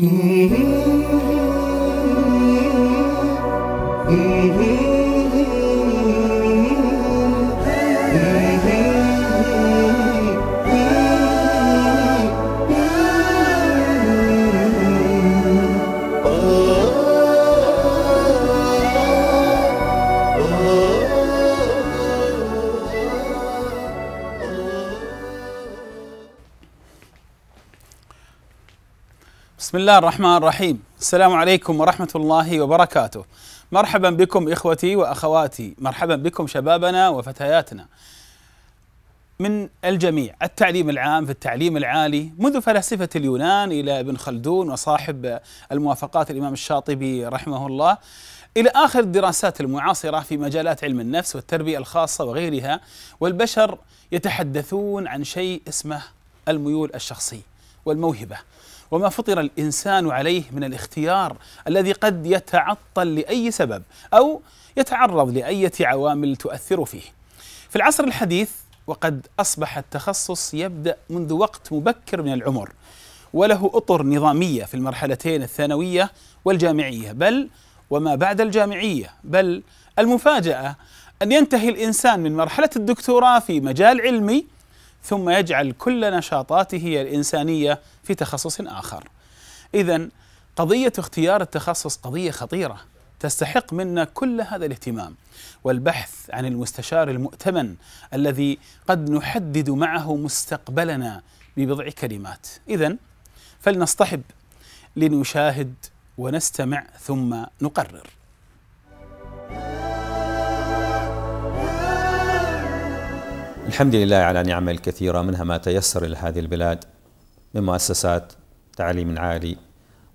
Mm-hmm. Mm-hmm. mm-hmm. الله الرحمن الرحيم السلام عليكم ورحمة الله وبركاته مرحبا بكم إخوتي وأخواتي مرحبا بكم شبابنا وفتياتنا من الجميع التعليم العام في التعليم العالي منذ فلاسفة اليونان إلى ابن خلدون وصاحب الموافقات الإمام الشاطبي رحمه الله إلى آخر الدراسات المعاصرة في مجالات علم النفس والتربية الخاصة وغيرها والبشر يتحدثون عن شيء اسمه الميول الشخصي والموهبة وما فطر الانسان عليه من الاختيار الذي قد يتعطل لاي سبب او يتعرض لاية عوامل تؤثر فيه. في العصر الحديث وقد اصبح التخصص يبدا منذ وقت مبكر من العمر وله اطر نظاميه في المرحلتين الثانويه والجامعيه بل وما بعد الجامعيه بل المفاجاه ان ينتهي الانسان من مرحله الدكتوراه في مجال علمي ثم يجعل كل نشاطاته الإنسانية في تخصص آخر إذا قضية اختيار التخصص قضية خطيرة تستحق منا كل هذا الاهتمام والبحث عن المستشار المؤتمن الذي قد نحدد معه مستقبلنا ببضع كلمات إذا فلنصطحب لنشاهد ونستمع ثم نقرر الحمد لله على نعم الكثيرة منها ما تيسر لهذه البلاد من مؤسسات تعليم عالي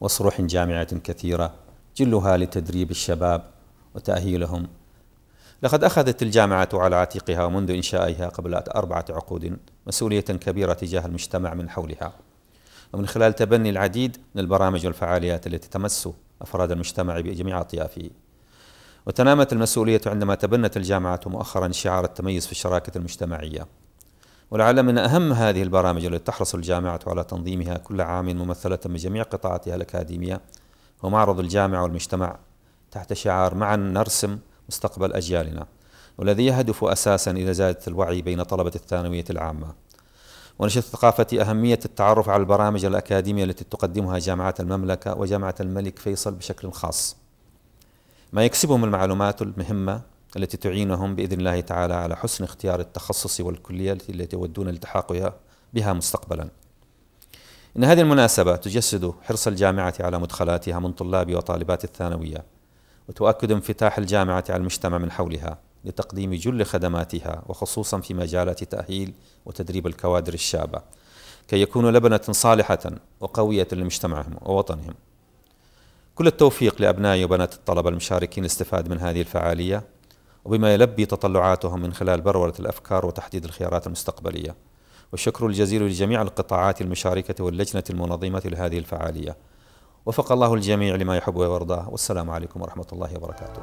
وصروح جامعة كثيرة جلها لتدريب الشباب وتأهيلهم لقد أخذت الجامعة على عاتقها منذ إنشائها قبل أربعة عقود مسؤولية كبيرة تجاه المجتمع من حولها ومن خلال تبني العديد من البرامج والفعاليات التي تمس أفراد المجتمع بجميع أطيافه وتنامت المسؤولية عندما تبنت الجامعة مؤخرا شعار التميز في الشراكة المجتمعية ولعل من أهم هذه البرامج التي تحرص الجامعة على تنظيمها كل عام ممثلة من جميع قطاعاتها الأكاديمية هو معرض الجامعة والمجتمع تحت شعار معا نرسم مستقبل أجيالنا والذي يهدف أساسا إلى زيادة الوعي بين طلبة الثانوية العامة ونشر الثقافة أهمية التعرف على البرامج الأكاديمية التي تقدمها جامعات المملكة وجامعة الملك فيصل بشكل خاص ما يكسبهم المعلومات المهمة التي تعينهم بإذن الله تعالى على حسن اختيار التخصص والكلية التي يودون الالتحاق بها مستقبلا إن هذه المناسبة تجسد حرص الجامعة على مدخلاتها من طلاب وطالبات الثانوية وتؤكد انفتاح الجامعة على المجتمع من حولها لتقديم جل خدماتها وخصوصا في مجالات تأهيل وتدريب الكوادر الشابة كي يكونوا لبنة صالحة وقوية لمجتمعهم ووطنهم كل التوفيق لأبنائي وبنات الطلبة المشاركين استفاد من هذه الفعالية وبما يلبي تطلعاتهم من خلال برورة الأفكار وتحديد الخيارات المستقبلية والشكر الجزيل لجميع القطاعات المشاركة واللجنة المنظمة لهذه الفعالية وفق الله الجميع لما يحب ويرضاه والسلام عليكم ورحمة الله وبركاته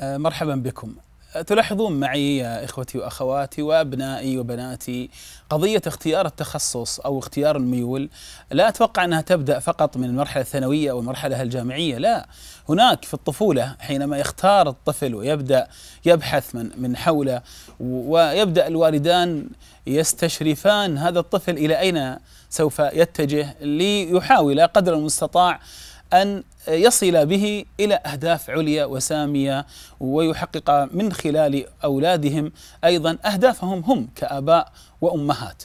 آه، مرحبا بكم تلاحظون معي يا اخوتي واخواتي وابنائي وبناتي قضيه اختيار التخصص او اختيار الميول لا اتوقع انها تبدا فقط من المرحله الثانويه او المرحله الجامعيه لا هناك في الطفوله حينما يختار الطفل ويبدا يبحث من من حوله ويبدا الوالدان يستشرفان هذا الطفل الى اين سوف يتجه ليحاول قدر المستطاع أن يصل به إلى أهداف عليا وسامية ويحقق من خلال أولادهم أيضا أهدافهم هم كآباء وأمهات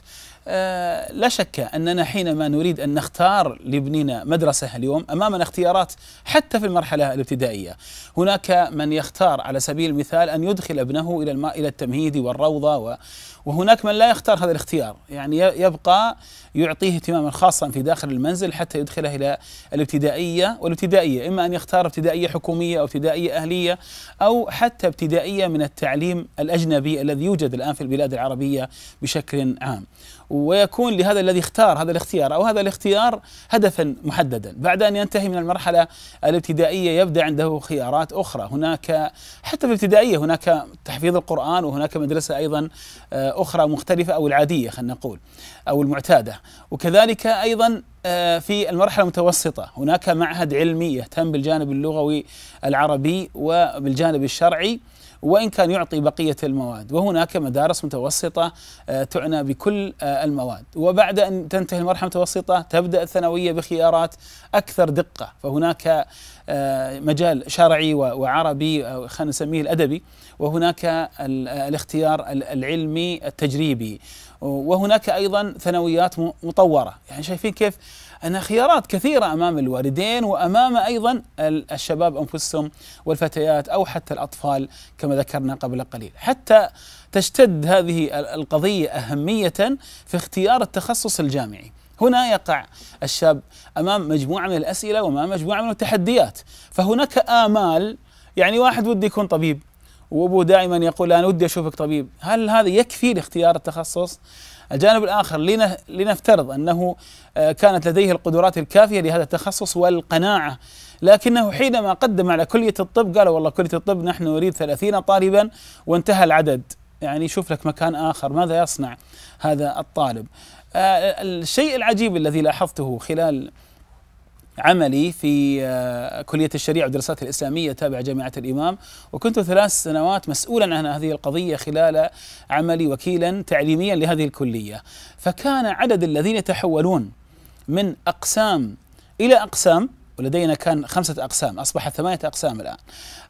آه، لا شك أننا حينما نريد أن نختار لابننا مدرسة اليوم أمامنا اختيارات حتى في المرحلة الابتدائية هناك من يختار على سبيل المثال أن يدخل ابنه إلى الماء إلى التمهيد والروضة وهناك من لا يختار هذا الاختيار يعني يبقى يعطيه اهتماما خاصا في داخل المنزل حتى يدخله إلى الابتدائية والابتدائية إما أن يختار ابتدائية حكومية أو ابتدائية أهلية أو حتى ابتدائية من التعليم الأجنبي الذي يوجد الآن في البلاد العربية بشكل عام ويكون لهذا الذي اختار هذا الاختيار او هذا الاختيار هدفا محددا، بعد ان ينتهي من المرحله الابتدائيه يبدا عنده خيارات اخرى، هناك حتى في الابتدائيه هناك تحفيظ القران وهناك مدرسه ايضا آه، اخرى مختلفه او العاديه خلينا نقول او المعتاده، وكذلك ايضا آه، في المرحلة المتوسطة هناك معهد علمي يهتم بالجانب اللغوي العربي وبالجانب الشرعي وإن كان يعطي بقية المواد وهناك مدارس متوسطة آه، تعنى بكل آه، المواد وبعد أن تنتهي المرحلة المتوسطة تبدأ الثانوية بخيارات أكثر دقة فهناك آه، مجال شرعي وعربي خلينا نسميه الأدبي وهناك الاختيار العلمي التجريبي وهناك ايضا ثانويات مطوره يعني شايفين كيف أن خيارات كثيرة أمام الوالدين وأمام أيضا الشباب أنفسهم والفتيات أو حتى الأطفال كما ذكرنا قبل قليل حتى تشتد هذه القضية أهمية في اختيار التخصص الجامعي هنا يقع الشاب أمام مجموعة من الأسئلة وأمام مجموعة من التحديات فهناك آمال يعني واحد وده يكون طبيب وابوه دائما يقول انا ودي اشوفك طبيب هل هذا يكفي لاختيار التخصص الجانب الاخر لنفترض انه آه، كانت لديه القدرات الكافيه لهذا التخصص والقناعه لكنه حينما قدم على كليه الطب قالوا والله كليه الطب نحن نريد 30 طالبا وانتهى العدد يعني شوف لك مكان اخر ماذا يصنع هذا الطالب آه، الشيء العجيب الذي لاحظته خلال عملي في آه، كلية الشريعة والدراسات الإسلامية تابعة جامعة الإمام وكنت ثلاث سنوات مسؤولا عن هذه القضية خلال عملي وكيلا تعليميا لهذه الكلية فكان عدد الذين يتحولون من أقسام إلى أقسام ولدينا كان خمسة أقسام أصبحت ثمانية أقسام الآن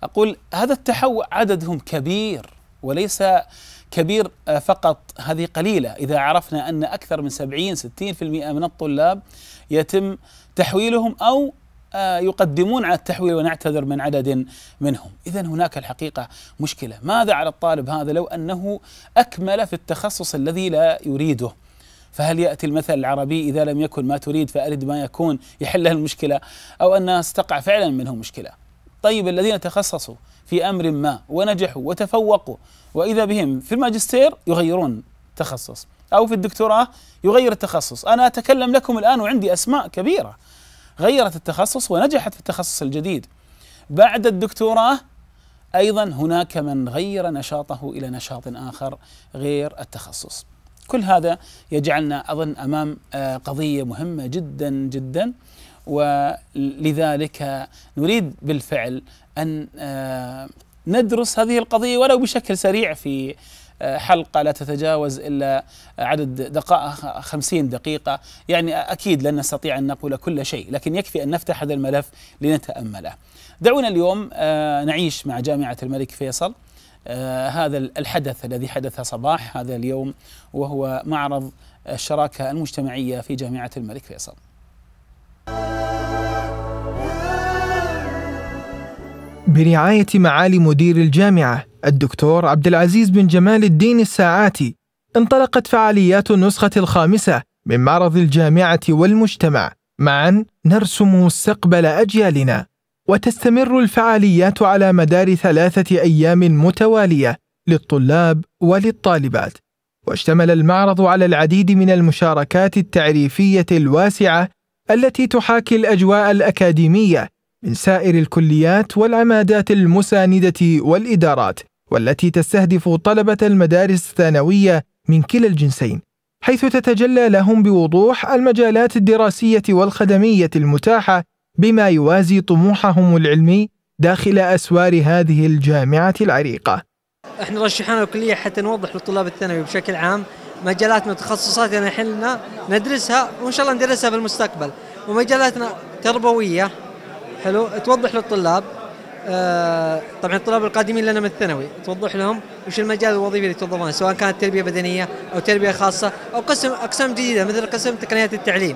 أقول هذا التحول عددهم كبير وليس كبير آه، فقط هذه قليلة إذا عرفنا أن أكثر من 70 60% من الطلاب يتم تحويلهم أو آه، يقدمون على التحويل ونعتذر من عدد منهم إذا هناك الحقيقة مشكلة ماذا على الطالب هذا لو أنه أكمل في التخصص الذي لا يريده فهل يأتي المثل العربي إذا لم يكن ما تريد فأرد ما يكون يحلها المشكلة أو أنها استقع فعلا منهم مشكلة طيب الذين تخصصوا في أمر ما ونجحوا وتفوقوا وإذا بهم في الماجستير يغيرون التخصص أو في الدكتوراه يغير التخصص أنا أتكلم لكم الآن وعندي أسماء كبيرة غيرت التخصص ونجحت في التخصص الجديد بعد الدكتوراه أيضا هناك من غير نشاطه إلى نشاط آخر غير التخصص كل هذا يجعلنا أظن أمام آه، قضية مهمة جدا جدا ولذلك نريد بالفعل أن آه، ندرس هذه القضية ولو بشكل سريع في آه، حلقة لا تتجاوز إلا عدد دقائق خمسين دقيقة يعني أكيد لن نستطيع أن نقول كل شيء لكن يكفي أن نفتح هذا الملف لنتأمله دعونا اليوم آه، نعيش مع جامعة الملك فيصل آه، هذا الحدث الذي حدث صباح هذا اليوم وهو معرض الشراكة المجتمعية في جامعة الملك فيصل برعاية معالي مدير الجامعة الدكتور عبد العزيز بن جمال الدين الساعاتي انطلقت فعاليات النسخة الخامسة من معرض الجامعة والمجتمع معا نرسم مستقبل أجيالنا وتستمر الفعاليات على مدار ثلاثة أيام متوالية للطلاب وللطالبات واشتمل المعرض على العديد من المشاركات التعريفية الواسعة التي تحاكي الأجواء الأكاديمية من سائر الكليات والعمادات المساندة والإدارات والتي تستهدف طلبة المدارس الثانوية من كلا الجنسين، حيث تتجلى لهم بوضوح المجالات الدراسية والخدمية المتاحة بما يوازي طموحهم العلمي داخل أسوار هذه الجامعة العريقة. احنا رشحنا الكلية حتى نوضح للطلاب الثانوي بشكل عام مجالاتنا وتخصصاتنا احنا ندرسها وان شاء الله ندرسها في المستقبل ومجالاتنا تربويه حلو توضح للطلاب آه، طبعا الطلاب القادمين لنا من الثانوي توضح لهم وش المجال الوظيفي اللي توظفونه سواء كانت تربيه بدنيه او تربيه خاصه او قسم اقسام جديده مثل قسم تقنيات التعليم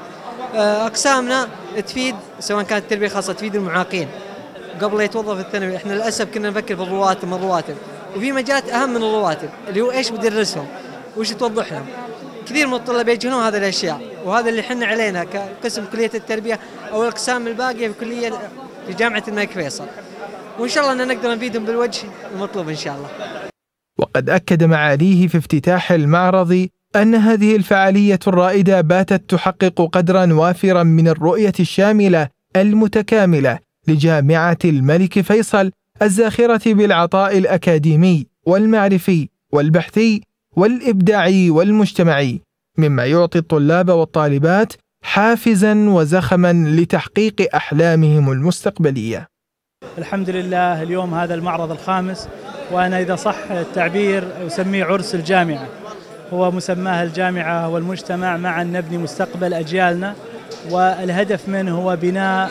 آه، اقسامنا تفيد سواء كانت تربيه خاصه تفيد المعاقين قبل يتوظف الثانوي احنا للاسف كنا نفكر في الرواتب من الرواتب وفي مجالات اهم من الرواتب اللي هو ايش بدرسهم وش توضح لهم كثير من الطلاب يجهلون هذه الاشياء وهذا اللي احنا علينا كقسم كليه التربيه او الاقسام الباقيه في كليه في جامعه الملك فيصل وان شاء الله ان نقدر نفيدهم بالوجه المطلوب ان شاء الله. وقد اكد معاليه في افتتاح المعرض ان هذه الفعاليه الرائده باتت تحقق قدرا وافرا من الرؤيه الشامله المتكامله لجامعه الملك فيصل الزاخره بالعطاء الاكاديمي والمعرفي والبحثي والابداعي والمجتمعي مما يعطي الطلاب والطالبات حافزا وزخما لتحقيق احلامهم المستقبليه الحمد لله اليوم هذا المعرض الخامس وأنا إذا صح التعبير أسميه عرس الجامعة هو مسماه الجامعة والمجتمع معا نبني مستقبل أجيالنا والهدف منه هو بناء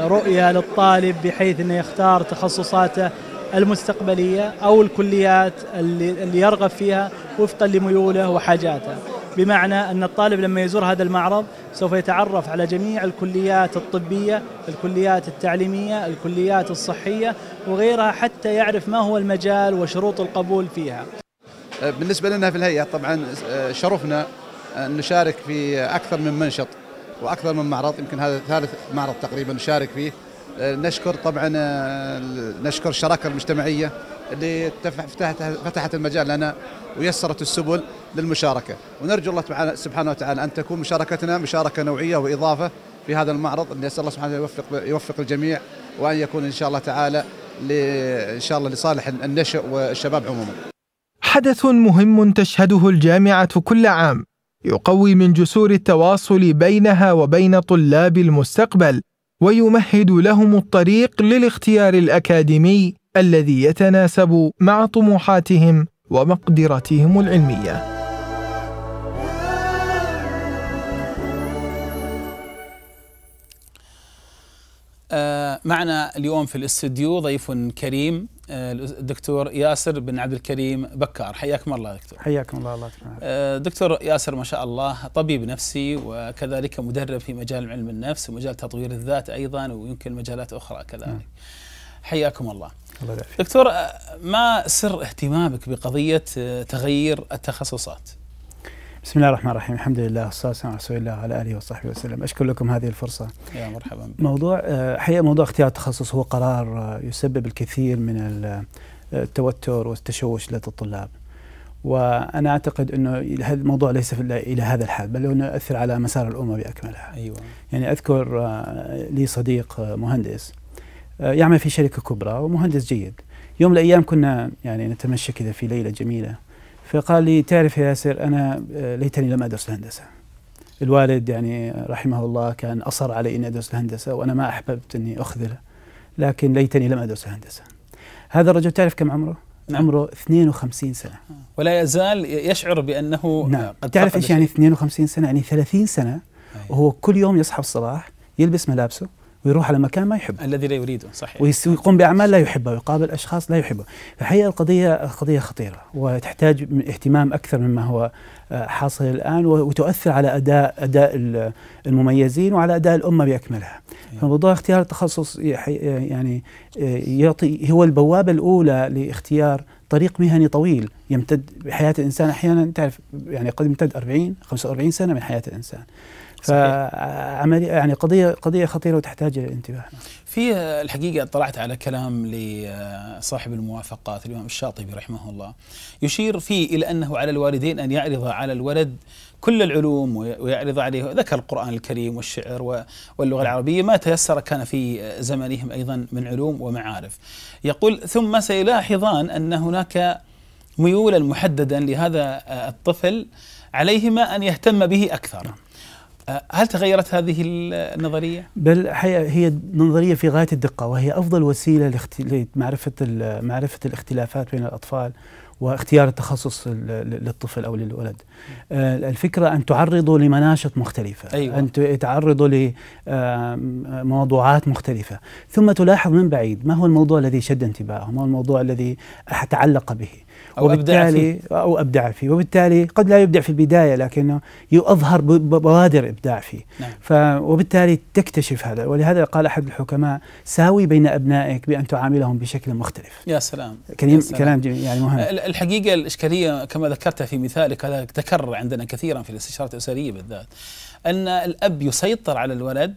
رؤية للطالب بحيث أنه يختار تخصصاته المستقبلية أو الكليات اللي يرغب فيها وفقا لميوله وحاجاته بمعنى أن الطالب لما يزور هذا المعرض سوف يتعرف على جميع الكليات الطبية الكليات التعليمية الكليات الصحية وغيرها حتى يعرف ما هو المجال وشروط القبول فيها أه، بالنسبة لنا في الهيئة طبعا أه، شرفنا أن أه، نشارك في أكثر من منشط وأكثر من معرض يمكن هذا ثالث معرض تقريبا نشارك فيه آه، نشكر طبعا آه، نشكر الشراكه المجتمعيه اللي فتحت المجال لنا ويسرت السبل للمشاركه ونرجو الله سبحانه وتعالى ان تكون مشاركتنا مشاركه نوعيه واضافه في هذا المعرض اللي نسال الله سبحانه يوفق يوفق الجميع وان يكون ان شاء الله تعالى ان شاء الله لصالح النشء والشباب عموما. حدث مهم تشهده الجامعه كل عام يقوي من جسور التواصل بينها وبين طلاب المستقبل ويمهد لهم الطريق للاختيار الاكاديمي الذي يتناسب مع طموحاتهم ومقدرتهم العلميه آه، معنا اليوم في الاستديو ضيف كريم آه، الدكتور ياسر بن عبد الكريم بكار حياكم الله دكتور حياكم الله الله آه، دكتور ياسر ما شاء الله طبيب نفسي وكذلك مدرب في مجال علم النفس ومجال تطوير الذات ايضا ويمكن مجالات اخرى كذلك نعم. حياكم الله الله دكتور آه، ما سر اهتمامك بقضيه تغيير التخصصات بسم الله الرحمن الرحيم الحمد لله والصلاة والسلام على رسول الله وعلى آله وصحبه وسلم أشكر لكم هذه الفرصة يا مرحبا موضوع آه، حقيقة موضوع اختيار التخصص هو قرار آه، يسبب الكثير من آه، التوتر والتشوش لدى الطلاب وانا اعتقد انه هذا الموضوع ليس الى هذا الحد بل انه يؤثر على مسار الامه باكملها. ايوه يعني اذكر لي صديق مهندس يعمل في شركه كبرى ومهندس جيد. يوم من الايام كنا يعني نتمشى كذا في ليله جميله فقال لي تعرف يا ياسر أنا آه، ليتني لم أدرس الهندسة الوالد يعني رحمه الله كان أصر علي أني أدرس الهندسة وأنا ما أحببت أني أخذله لكن ليتني لم أدرس الهندسة هذا الرجل تعرف كم عمره؟ عمره 52 سنة ولا يزال يشعر بأنه نعم. قد تعرف إيش يعني 52 سنة؟ يعني 30 سنة وهو كل يوم يصحى الصباح يلبس ملابسه ويروح على مكان ما يحبه الذي لا يريده صحيح ويقوم باعمال لا يحبها ويقابل اشخاص لا يحبه فحقيقه القضيه قضيه خطيره وتحتاج من اهتمام اكثر مما هو آه، حاصل الان وتؤثر على اداء اداء المميزين وعلى اداء الامه باكملها فموضوع اختيار التخصص يعني آه، يعطي هو البوابه الاولى لاختيار طريق مهني طويل يمتد بحياه الانسان احيانا تعرف يعني قد يمتد 40 45 سنه من حياه الانسان فعملية يعني قضية قضية خطيرة وتحتاج إلى الانتباه في الحقيقة اطلعت على كلام لصاحب الموافقات الإمام الشاطبي رحمه الله يشير فيه إلى أنه على الوالدين أن يعرض على الولد كل العلوم ويعرض عليه ذكر القرآن الكريم والشعر واللغة نعم. العربية ما تيسر كان في زمنهم أيضا من علوم ومعارف يقول ثم سيلاحظان أن هناك ميولا محددا لهذا الطفل عليهما أن يهتم به أكثر نعم. آه، هل تغيرت هذه النظريه؟ بل هي نظريه في غايه الدقه وهي افضل وسيله لمعرفه معرفه الاختلافات بين الاطفال واختيار التخصص للطفل او للولد. آه، الفكره ان تعرضوا لمناشط مختلفه، أيوة. ان تعرضوا لموضوعات آه، مختلفه، ثم تلاحظ من بعيد ما هو الموضوع الذي شد انتباهه، ما هو الموضوع الذي تعلق به. أو أبدع فيه. أو أبدع فيه وبالتالي قد لا يبدع في البداية لكنه يظهر بوادر إبداع فيه نعم. ف وبالتالي تكتشف هذا ولهذا قال أحد الحكماء ساوي بين أبنائك بأن تعاملهم بشكل مختلف يا سلام كلام, يا سلام. كلام يعني مهم الحقيقة الإشكالية كما ذكرت في مثالك هذا تكرر عندنا كثيرا في الاستشارات الأسرية بالذات أن الأب يسيطر على الولد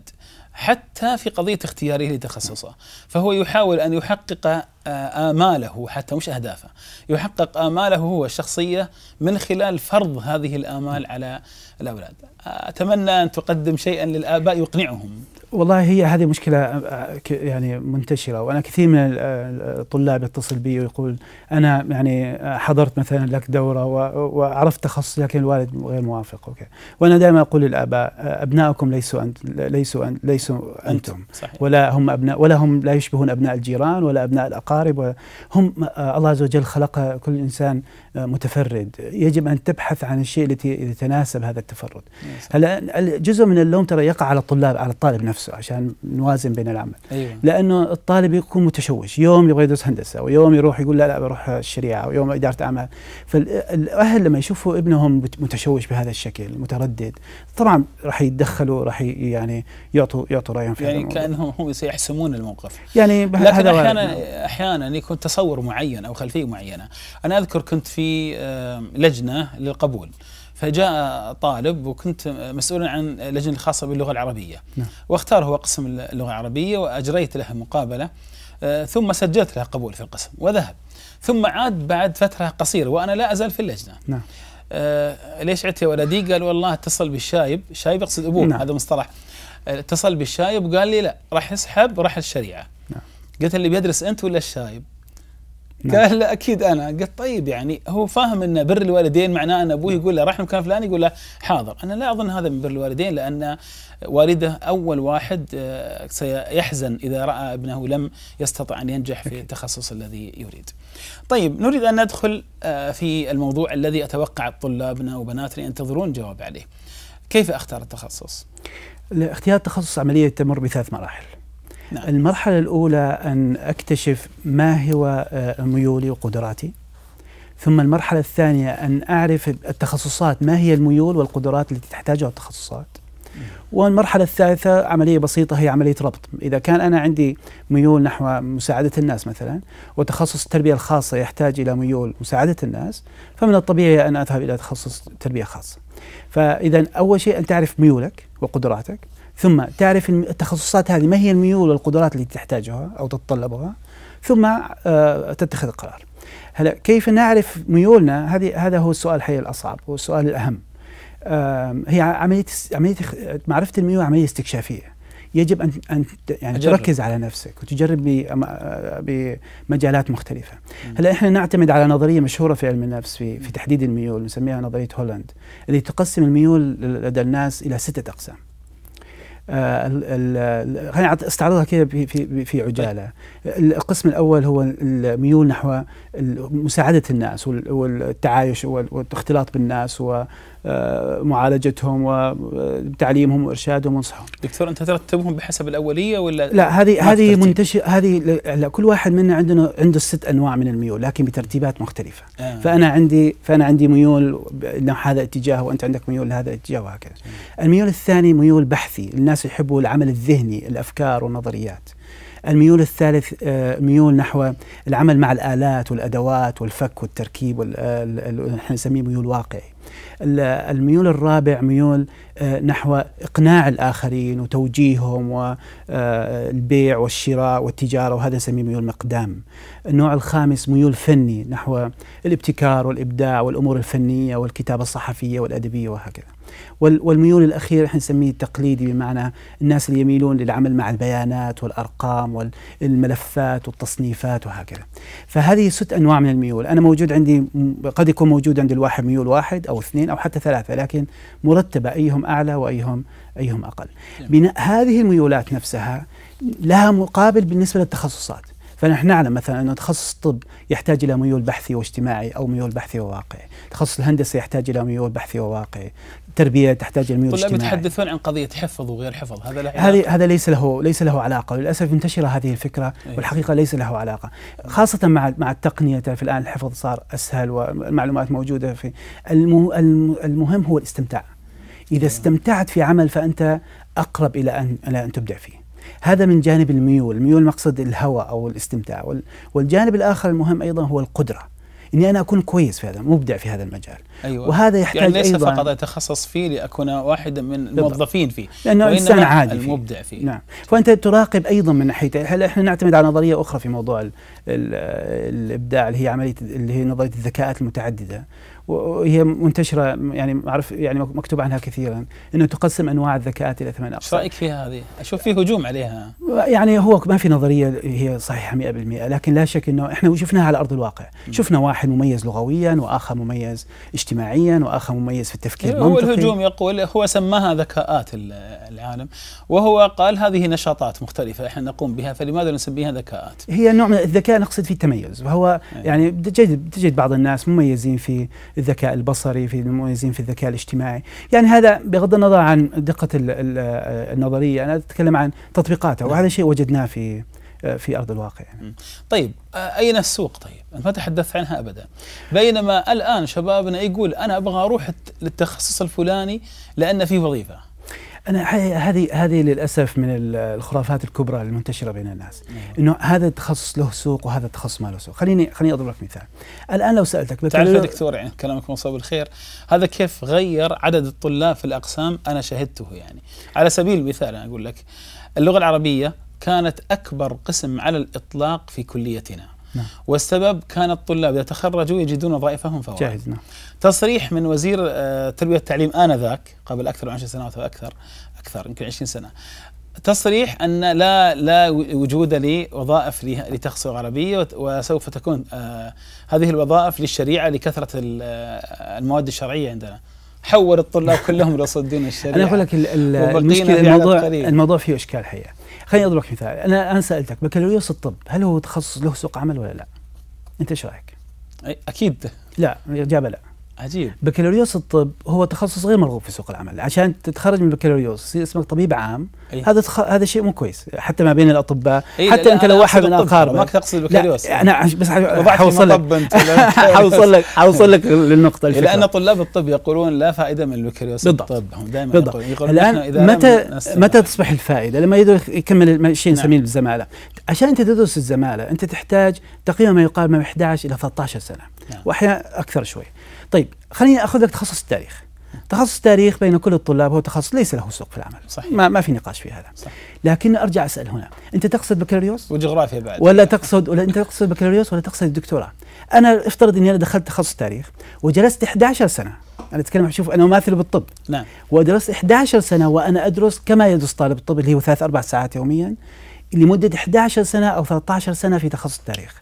حتى في قضية اختياره لتخصصه فهو يحاول أن يحقق آماله آه، آه، حتى مش أهدافه يحقق آماله آه، هو الشخصية من خلال فرض هذه الآمال على الأولاد أتمنى أن تقدم شيئا للآباء يقنعهم والله هي هذه مشكلة يعني منتشرة وأنا كثير من الطلاب يتصل بي ويقول أنا يعني حضرت مثلا لك دورة وعرفت تخصص لكن الوالد غير موافق وكذا وأنا دائما أقول للآباء أبنائكم ليسوا أنت ليسوا أنت ليسوا أنتم صحيح. ولا هم أبناء ولا هم لا يشبهون أبناء الجيران ولا أبناء الأقارب ولا هم الله عز وجل خلق كل إنسان متفرد يجب أن تبحث عن الشيء التي يتناسب هذا التفرد نعم، هلا جزء من اللوم ترى يقع على الطلاب على الطالب نفسه نفسه عشان نوازن بين العمل أيوة. لانه الطالب يكون متشوش يوم يبغى يدرس هندسه ويوم يروح يقول لا لا بروح الشريعه ويوم اداره اعمال فالاهل لما يشوفوا ابنهم متشوش بهذا الشكل متردد طبعا راح يتدخلوا راح يعني يعطوا يعطوا رايهم في يعني كانهم هم سيحسمون الموقف يعني لكن احيانا احيانا يعني يكون تصور معين او خلفيه معينه انا اذكر كنت في لجنه للقبول فجاء طالب وكنت مسؤولا عن اللجنه الخاصه باللغه العربيه نعم. واختار هو قسم اللغه العربيه واجريت له مقابله آه، ثم سجلت له قبول في القسم وذهب ثم عاد بعد فتره قصيره وانا لا ازال في اللجنه نعم. آه ليش عدت يا ولدي؟ قال والله اتصل بالشايب، الشايب يقصد ابوه نعم. هذا مصطلح آه، اتصل بالشايب وقال لي لا راح يسحب راح الشريعه نعم. قلت اللي بيدرس انت ولا الشايب؟ نعم. قال لا اكيد انا قلت طيب يعني هو فاهم ان بر الوالدين معناه ان ابوه يقول له راح المكان الفلاني يقول له حاضر انا لا اظن هذا من بر الوالدين لان والده اول واحد آه، سيحزن اذا راى ابنه لم يستطع ان ينجح في التخصص الذي يريد. طيب نريد ان ندخل آه، في الموضوع الذي اتوقع طلابنا وبناتنا ينتظرون جواب عليه. كيف اختار التخصص؟ اختيار التخصص عمليه تمر بثلاث مراحل. نعم. المرحلة الأولى أن أكتشف ما هو آه، ميولي وقدراتي ثم المرحلة الثانية أن أعرف التخصصات ما هي الميول والقدرات التي تحتاجها التخصصات والمرحلة الثالثة عملية بسيطة هي عملية ربط إذا كان أنا عندي ميول نحو مساعدة الناس مثلا وتخصص التربية الخاصة يحتاج إلى ميول مساعدة الناس فمن الطبيعي أن أذهب إلى تخصص تربية خاصة فإذا أول شيء أن تعرف ميولك وقدراتك ثم تعرف التخصصات هذه ما هي الميول والقدرات التي تحتاجها أو تتطلبها ثم آه، تتخذ القرار هلا كيف نعرف ميولنا هذه هذا هو السؤال الحي الأصعب هو السؤال الأهم هي عملية عملية معرفة الميول عملية استكشافية يجب ان ان يعني أجرب. تركز على نفسك وتجرب آه، بمجالات مختلفه هلا احنا نعتمد على نظريه مشهوره في علم النفس في في تحديد الميول نسميها نظريه هولاند اللي تقسم الميول لدى الناس الى سته اقسام آه، خلينا استعرضها كذا في في طيب. عجاله القسم الاول هو الميول نحو مساعده الناس والتعايش والاختلاط بالناس آه، معالجتهم وتعليمهم آه، وارشادهم ونصحهم. دكتور انت ترتبهم بحسب الاوليه ولا لا هذه هذه منتشر هذه لا كل واحد منا عندنا عنده ست انواع من الميول لكن بترتيبات مختلفه. آه. فانا عندي فانا عندي ميول هذا اتجاه وانت عندك ميول لهذا الاتجاه وهكذا. الميول الثاني ميول بحثي، الناس يحبوا العمل الذهني، الافكار والنظريات. الميول الثالث آه، ميول نحو العمل مع الآلات والأدوات والفك والتركيب احنا نسميه ميول واقعي الميول الرابع ميول آه، نحو إقناع الآخرين وتوجيههم والبيع آه، والشراء والتجارة وهذا نسميه ميول مقدام النوع الخامس ميول فني نحو الابتكار والإبداع والأمور الفنية والكتابة الصحفية والأدبية وهكذا والميول الاخير احنا نسميه التقليدي بمعنى الناس اللي يميلون للعمل مع البيانات والارقام والملفات والتصنيفات وهكذا. فهذه ست انواع من الميول، انا موجود عندي قد يكون موجود عند الواحد ميول واحد او اثنين او حتى ثلاثه لكن مرتبه ايهم اعلى وايهم ايهم اقل. نعم. بناء هذه الميولات نفسها لها مقابل بالنسبه للتخصصات. فنحن نعلم مثلا انه تخصص الطب يحتاج الى ميول بحثي واجتماعي او ميول بحثي وواقعي، تخصص الهندسه يحتاج الى ميول بحثي وواقعي، التربيه تحتاج علميه طلاب يتحدثون عن قضيه حفظ وغير حفظ هذا له هذا هذا ليس له ليس له علاقه وللاسف منتشره هذه الفكره إيه. والحقيقه ليس له علاقه خاصه مع مع التقنيه في الان الحفظ صار اسهل والمعلومات موجوده في المهم هو الاستمتاع اذا إيه. استمتعت في عمل فانت اقرب الى ان الى ان تبدع فيه هذا من جانب الميول الميول مقصد الهوى او الاستمتاع والجانب الاخر المهم ايضا هو القدره اني انا اكون كويس في هذا مبدع في هذا المجال أيوة. وهذا يحتاج يعني ليس أيضا فقط اتخصص فيه لاكون واحدا من الموظفين فيه لانه انسان عادي المبدع فيه نعم فانت تراقب ايضا من ناحيه هل احنا نعتمد على نظريه اخرى في موضوع الـ الـ الابداع اللي هي عمليه اللي هي نظريه الذكاءات المتعدده وهي منتشره يعني اعرف يعني مكتوب عنها كثيرا انه تقسم انواع الذكاءات الى ثمان اقسام. ايش رايك فيها هذه؟ اشوف في هجوم عليها. يعني هو ما في نظريه هي صحيحه 100% لكن لا شك انه احنا شفناها على ارض الواقع، شفنا واحد مميز لغويا واخر مميز اجتماعيا واخر مميز في التفكير هو هو الهجوم يقول هو سماها ذكاءات العالم وهو قال هذه نشاطات مختلفه احنا نقوم بها فلماذا نسميها ذكاءات؟ هي نوع من الذكاء نقصد فيه التميز وهو يعني تجد تجد بعض الناس مميزين في الذكاء البصري في المميزين في الذكاء الاجتماعي يعني هذا بغض النظر عن دقة النظرية يعني أنا أتكلم عن تطبيقاته نعم. وهذا شيء وجدناه في في ارض الواقع يعني. طيب اين السوق طيب؟ انت ما تحدثت عنها ابدا. بينما الان شبابنا يقول انا ابغى اروح للتخصص الفلاني لان فيه وظيفه. انا هذه هذه للاسف من الخرافات الكبرى المنتشره بين الناس نعم. انه هذا التخصص له سوق وهذا التخصص ما له سوق خليني خليني اضرب لك مثال الان لو سالتك تعرف يا دكتور يعني كلامك مصاب بالخير هذا كيف غير عدد الطلاب في الاقسام انا شهدته يعني على سبيل المثال انا اقول لك اللغه العربيه كانت اكبر قسم على الاطلاق في كليتنا نعم. والسبب كان الطلاب اذا تخرجوا يجدون وظائفهم فوائد نعم. تصريح من وزير التربيه آه، والتعليم انذاك قبل اكثر من 10 سنوات او اكثر اكثر يمكن 20 سنه تصريح ان لا لا وجود لوظائف لتخصص العربيه وسوف تكون آه، هذه الوظائف للشريعه لكثره آه، المواد الشرعيه عندنا حول الطلاب كلهم الدين الشريعه انا اقول لك المشكله الموضوع الموضوع فيه اشكال حقيقه خليني اضرب لك مثال انا انا سالتك بكالوريوس الطب هل هو تخصص له سوق عمل ولا لا؟ انت ايش رايك؟ اكيد لا الاجابه لا عجيب بكالوريوس الطب هو تخصص غير مرغوب في سوق العمل عشان تتخرج من البكالوريوس تصير اسمك طبيب عام أيه؟ هذا تخ... هذا شيء مو كويس حتى ما بين الاطباء أيه حتى انت لو واحد من اقاربك ما تقصد البكالوريوس انا بس حوصل لك حوصل لك حوصل لك للنقطه إيه، الفكرة. لان طلاب الطب يقولون لا فائده من البكالوريوس بالضبط الطب هم دائما بالضبط. يقولون, يقولون الان إذا متى متى تصبح الفائده لما يدرك يكمل شيء نسميه نعم. بالزماله الزماله عشان انت تدرس الزماله انت تحتاج تقريبا ما يقارب من 11 الى 13 سنه نعم. واحيانا اكثر شوي طيب خليني اخذك تخصص التاريخ تخصص التاريخ بين كل الطلاب هو تخصص ليس له سوق في العمل صحيح. ما, ما في نقاش في هذا صحيح. لكن ارجع اسال هنا انت تقصد بكالوريوس وجغرافيا بعد ولا تقصد ولا انت تقصد بكالوريوس ولا تقصد الدكتوراه انا افترض اني انا دخلت تخصص تاريخ وجلست 11 سنه انا اتكلم شوف انا مماثل بالطب نعم ودرست 11 سنه وانا ادرس كما يدرس طالب الطب اللي هو ثلاث اربع ساعات يوميا لمده 11 سنه او 13 سنه في تخصص التاريخ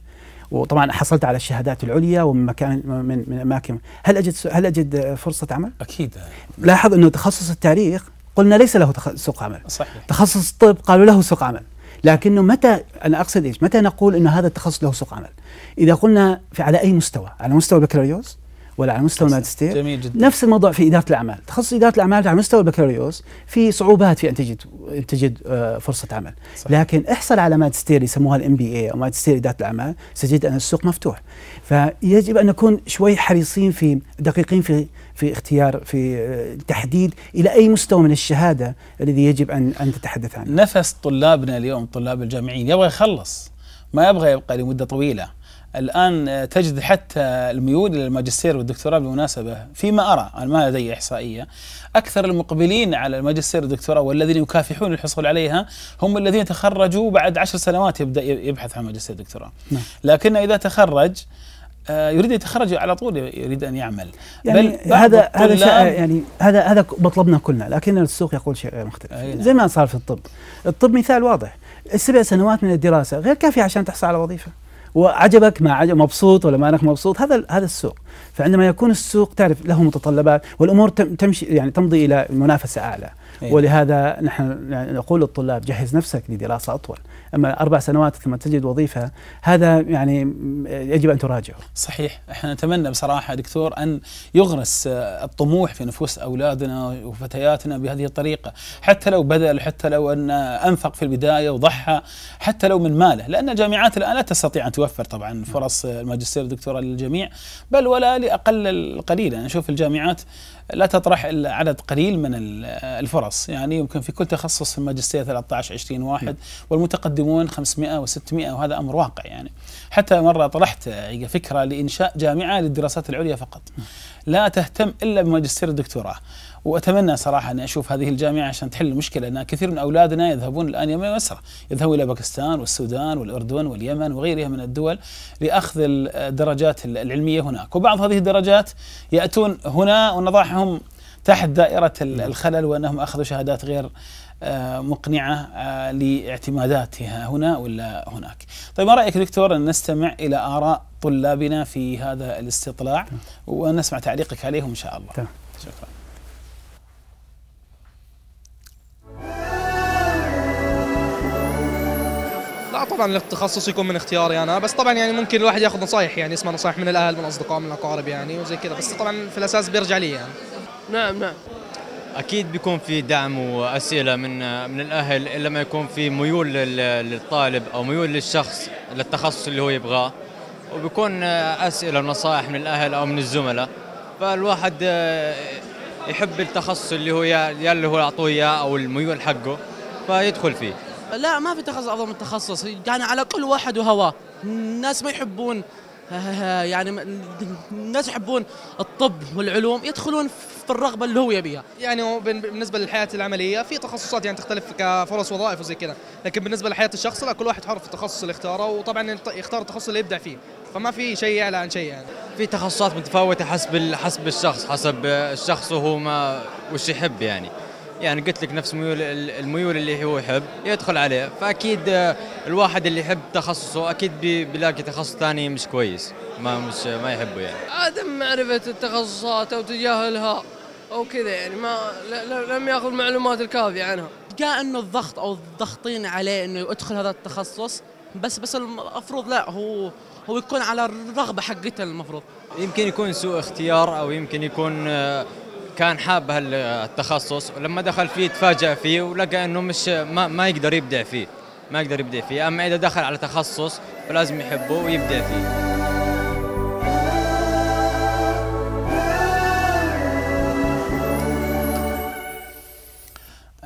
وطبعا حصلت على الشهادات العليا ومن مكان من, من اماكن هل اجد هل اجد فرصه عمل؟ اكيد لاحظ انه تخصص التاريخ قلنا ليس له سوق عمل صحيح تخصص الطب قالوا له سوق عمل لكنه متى انا اقصد ايش؟ متى نقول انه هذا التخصص له سوق عمل؟ اذا قلنا في على اي مستوى؟ على مستوى البكالوريوس ولا على مستوى الماجستير جميل جدا نفس الموضوع في اداره الاعمال تخصص اداره الاعمال على مستوى البكالوريوس في صعوبات في ان تجد ان تجد آه، فرصه عمل صح. لكن احصل على ماجستير يسموها الام بي اي او ماجستير اداره الاعمال ستجد ان السوق مفتوح فيجب ان نكون شوي حريصين في دقيقين في في اختيار في آه، تحديد الى اي مستوى من الشهاده الذي يجب ان ان تتحدث عنه نفس طلابنا اليوم طلاب الجامعيين يبغى يخلص ما يبغى يبقى لمده طويله الان آه، تجد حتى الميول للماجستير والدكتوراه بالمناسبه فيما ارى انا ما لدي احصائيه اكثر المقبلين على الماجستير والدكتوراه والذين يكافحون الحصول عليها هم الذين تخرجوا بعد عشر سنوات يبدا يبحث عن ماجستير دكتوراه نعم. لكن اذا تخرج آه، يريد ان يتخرج على طول يريد ان يعمل يعني بل هذا هذا يعني هذا هذا مطلبنا كلنا لكن السوق يقول شيء غير مختلف أينا. نعم. زي ما صار في الطب الطب مثال واضح السبع سنوات من الدراسه غير كافيه عشان تحصل على وظيفه وعجبك ما عجب مبسوط ولا ما انك مبسوط هذا هذا السوق فعندما يكون السوق تعرف له متطلبات والامور تمشي يعني تمضي الى منافسه اعلى أيه. ولهذا نحن نقول للطلاب جهز نفسك لدراسة أطول أما أربع سنوات ثم تجد وظيفة هذا يعني يجب أن تراجعه صحيح احنا نتمنى بصراحة دكتور أن يغرس الطموح في نفوس أولادنا وفتياتنا بهذه الطريقة حتى لو بذل حتى لو أن أنفق في البداية وضحى حتى لو من ماله لأن الجامعات الآن لا تستطيع أن توفر طبعا فرص الماجستير والدكتوراه للجميع بل ولا لأقل القليل نشوف يعني الجامعات لا تطرح إلا عدد قليل من الفرص فرص يعني يمكن في كل تخصص في الماجستير 13 20 واحد م. والمتقدمون 500 و600 وهذا امر واقع يعني حتى مره طرحت آه، فكره لانشاء جامعه للدراسات العليا فقط لا تهتم الا بماجستير الدكتوراه واتمنى صراحه اني اشوف هذه الجامعه عشان تحل المشكله لان كثير من اولادنا يذهبون الان يمين ويسرى يذهبون الى باكستان والسودان والاردن واليمن وغيرها من الدول لاخذ الدرجات آه، العلميه هناك وبعض هذه الدرجات ياتون هنا ونضعهم تحت دائرة الخلل وأنهم أخذوا شهادات غير آه، مقنعة آه، لاعتماداتها هنا ولا هناك طيب ما رأيك دكتور أن نستمع إلى آراء طلابنا في هذا الاستطلاع ونسمع تعليقك عليهم إن شاء الله تمام. شكرا لا طبعا التخصص يكون من اختياري انا بس طبعا يعني ممكن الواحد ياخذ نصايح يعني يسمع نصايح من الاهل من الاصدقاء من الاقارب يعني وزي كذا بس طبعا في الاساس بيرجع لي يعني نعم نعم اكيد بيكون في دعم واسئله من من الاهل الا ما يكون في ميول للطالب او ميول للشخص للتخصص اللي هو يبغاه وبيكون اسئله ونصائح من الاهل او من الزملاء فالواحد آه، يحب التخصص اللي هو يا اللي هو اعطوه اياه او الميول حقه فيدخل فيه لا ما في تخصص افضل من التخصص يعني على كل واحد وهواه الناس ما يحبون يعني الناس يحبون الطب والعلوم يدخلون في الرغبه اللي هو يبيها يعني بالنسبه للحياه العمليه في تخصصات يعني تختلف كفرص وظائف وزي كذا لكن بالنسبه لحياه الشخص لا كل واحد حر في التخصص اللي اختاره وطبعا يختار التخصص اللي يبدع فيه فما في شيء يعلى عن شيء يعني في تخصصات متفاوته حسب حسب الشخص حسب الشخص وهو ما وش يحب يعني يعني قلت لك نفس ميول الميول اللي هو يحب يدخل عليه فاكيد آه، الواحد اللي يحب تخصصه اكيد بيلاقي تخصص ثاني مش كويس ما مش ما يحبه يعني عدم معرفه التخصصات او تجاهلها او كذا يعني ما لم ياخذ المعلومات الكافيه عنها جاء انه الضغط او الضغطين عليه انه يدخل هذا التخصص بس بس المفروض لا هو هو يكون على الرغبه حقته المفروض يمكن يكون سوء اختيار او يمكن يكون آه، كان حاب هالتخصص ولما دخل فيه تفاجأ فيه ولقى انه مش ما, ما يقدر يبدع فيه ما يقدر يبدع فيه اما اذا دخل على تخصص فلازم يحبه ويبدع فيه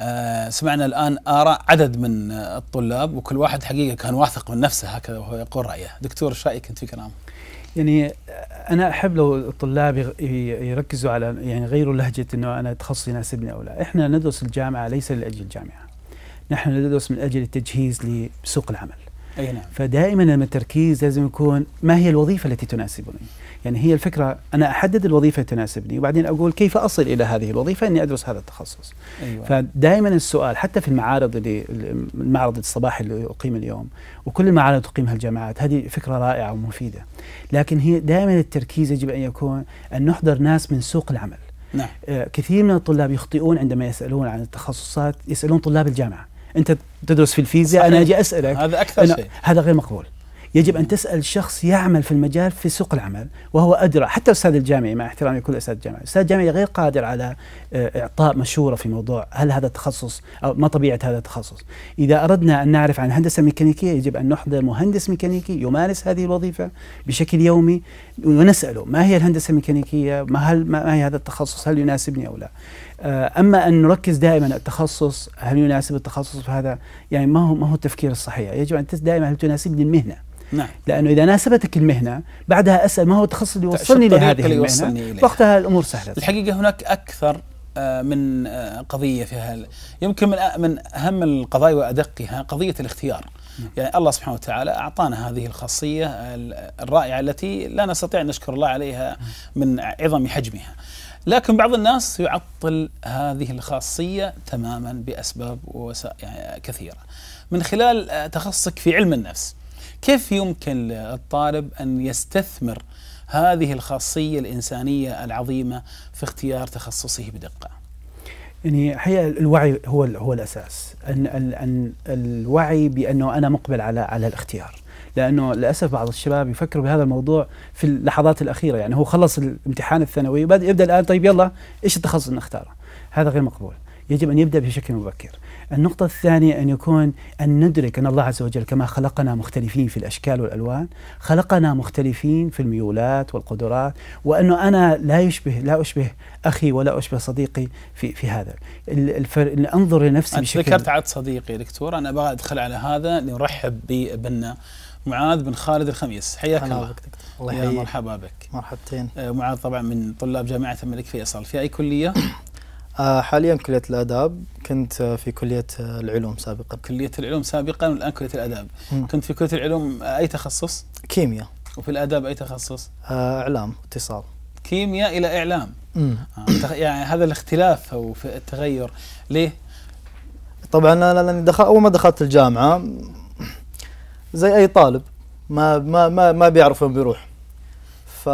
آه، سمعنا الآن آراء عدد من الطلاب وكل واحد حقيقة كان واثق من نفسه هكذا وهو يقول رأيه دكتور ايش رأيك أنت في كلامك يعني انا احب لو الطلاب يركزوا على يعني غيروا لهجه انه انا تخصص يناسبني او لا، احنا ندرس الجامعه ليس لاجل الجامعه. نحن ندرس من اجل التجهيز لسوق العمل. أي نعم. فدائما لما التركيز لازم يكون ما هي الوظيفة التي تناسبني يعني هي الفكرة أنا أحدد الوظيفة التي تناسبني وبعدين أقول كيف أصل إلى هذه الوظيفة أني أدرس هذا التخصص أيوة. فدائما السؤال حتى في المعارض اللي المعرض الصباحي اللي أقيم اليوم وكل المعارض تقيمها الجامعات هذه فكرة رائعة ومفيدة لكن هي دائما التركيز يجب أن يكون أن نحضر ناس من سوق العمل نعم. آه، كثير من الطلاب يخطئون عندما يسألون عن التخصصات يسألون طلاب الجامعة انت تدرس في الفيزياء صحيح. انا اجي اسالك هذا اكثر شيء هذا غير مقبول يجب ان تسال شخص يعمل في المجال في سوق العمل وهو ادرى حتى الاستاذ الجامعي مع احترامي كل استاذ الجامعي، الاستاذ الجامعي غير قادر على آه، اعطاء مشوره في موضوع هل هذا التخصص او ما طبيعه هذا التخصص؟ اذا اردنا ان نعرف عن الهندسه الميكانيكيه يجب ان نحضر مهندس ميكانيكي يمارس هذه الوظيفه بشكل يومي ونساله ما هي الهندسه الميكانيكيه؟ ما هل ما هي هذا التخصص؟ هل يناسبني او لا؟ آه، اما ان نركز دائما التخصص هل يناسب التخصص في هذا يعني ما هو ما هو التفكير الصحيح يجب ان دائما هل تناسبني المهنه نعم لانه اذا ناسبتك المهنه بعدها اسال ما هو التخصص اللي يوصلني لهذه اللي المهنه وقتها الامور سهله الحقيقه هناك اكثر آه، من آه، قضيه فيها يمكن من من اهم القضايا وادقها قضيه الاختيار نعم. يعني الله سبحانه وتعالى أعطانا هذه الخاصية الرائعة التي لا نستطيع أن نشكر الله عليها نعم. من عظم حجمها لكن بعض الناس يعطل هذه الخاصية تماما بأسباب يعني كثيرة من خلال آه، تخصصك في علم النفس كيف يمكن للطالب أن يستثمر هذه الخاصية الإنسانية العظيمة في اختيار تخصصه بدقة يعني هي الوعي هو هو الاساس ان ان الوعي بانه انا مقبل على على الاختيار لانه للاسف بعض الشباب يفكروا بهذا الموضوع في اللحظات الاخيره يعني هو خلص الامتحان الثانوي وبدا يبدا الان طيب يلا ايش التخصص اللي نختاره؟ هذا غير مقبول يجب ان يبدا بشكل مبكر. النقطة الثانية أن يكون أن ندرك أن الله عز وجل كما خلقنا مختلفين في الأشكال والألوان خلقنا مختلفين في الميولات والقدرات وأنه أنا لا يشبه لا أشبه أخي ولا أشبه صديقي في في هذا الفرق أنظر لنفسي أنت بشكل ذكرت عاد صديقي دكتور أنا أبغى أدخل على هذا لنرحب ببنا معاذ بن خالد الخميس حياك الله الله يا مرحبا بك مرحبتين آه، معاذ طبعا من طلاب جامعة الملك فيصل في أي كلية؟ آه، حاليا كلية الآداب كنت آه، في كلية العلوم سابقا كلية العلوم سابقا والآن كلية الآداب م. كنت في كلية العلوم أي تخصص؟ كيمياء وفي الآداب أي تخصص؟ إعلام اتصال كيمياء إلى إعلام آه يعني هذا الاختلاف أو التغير ليه؟ طبعا أنا لأني دخل أول ما دخلت الجامعة زي اي طالب ما ما ما, ما بيعرف وين بيروح ف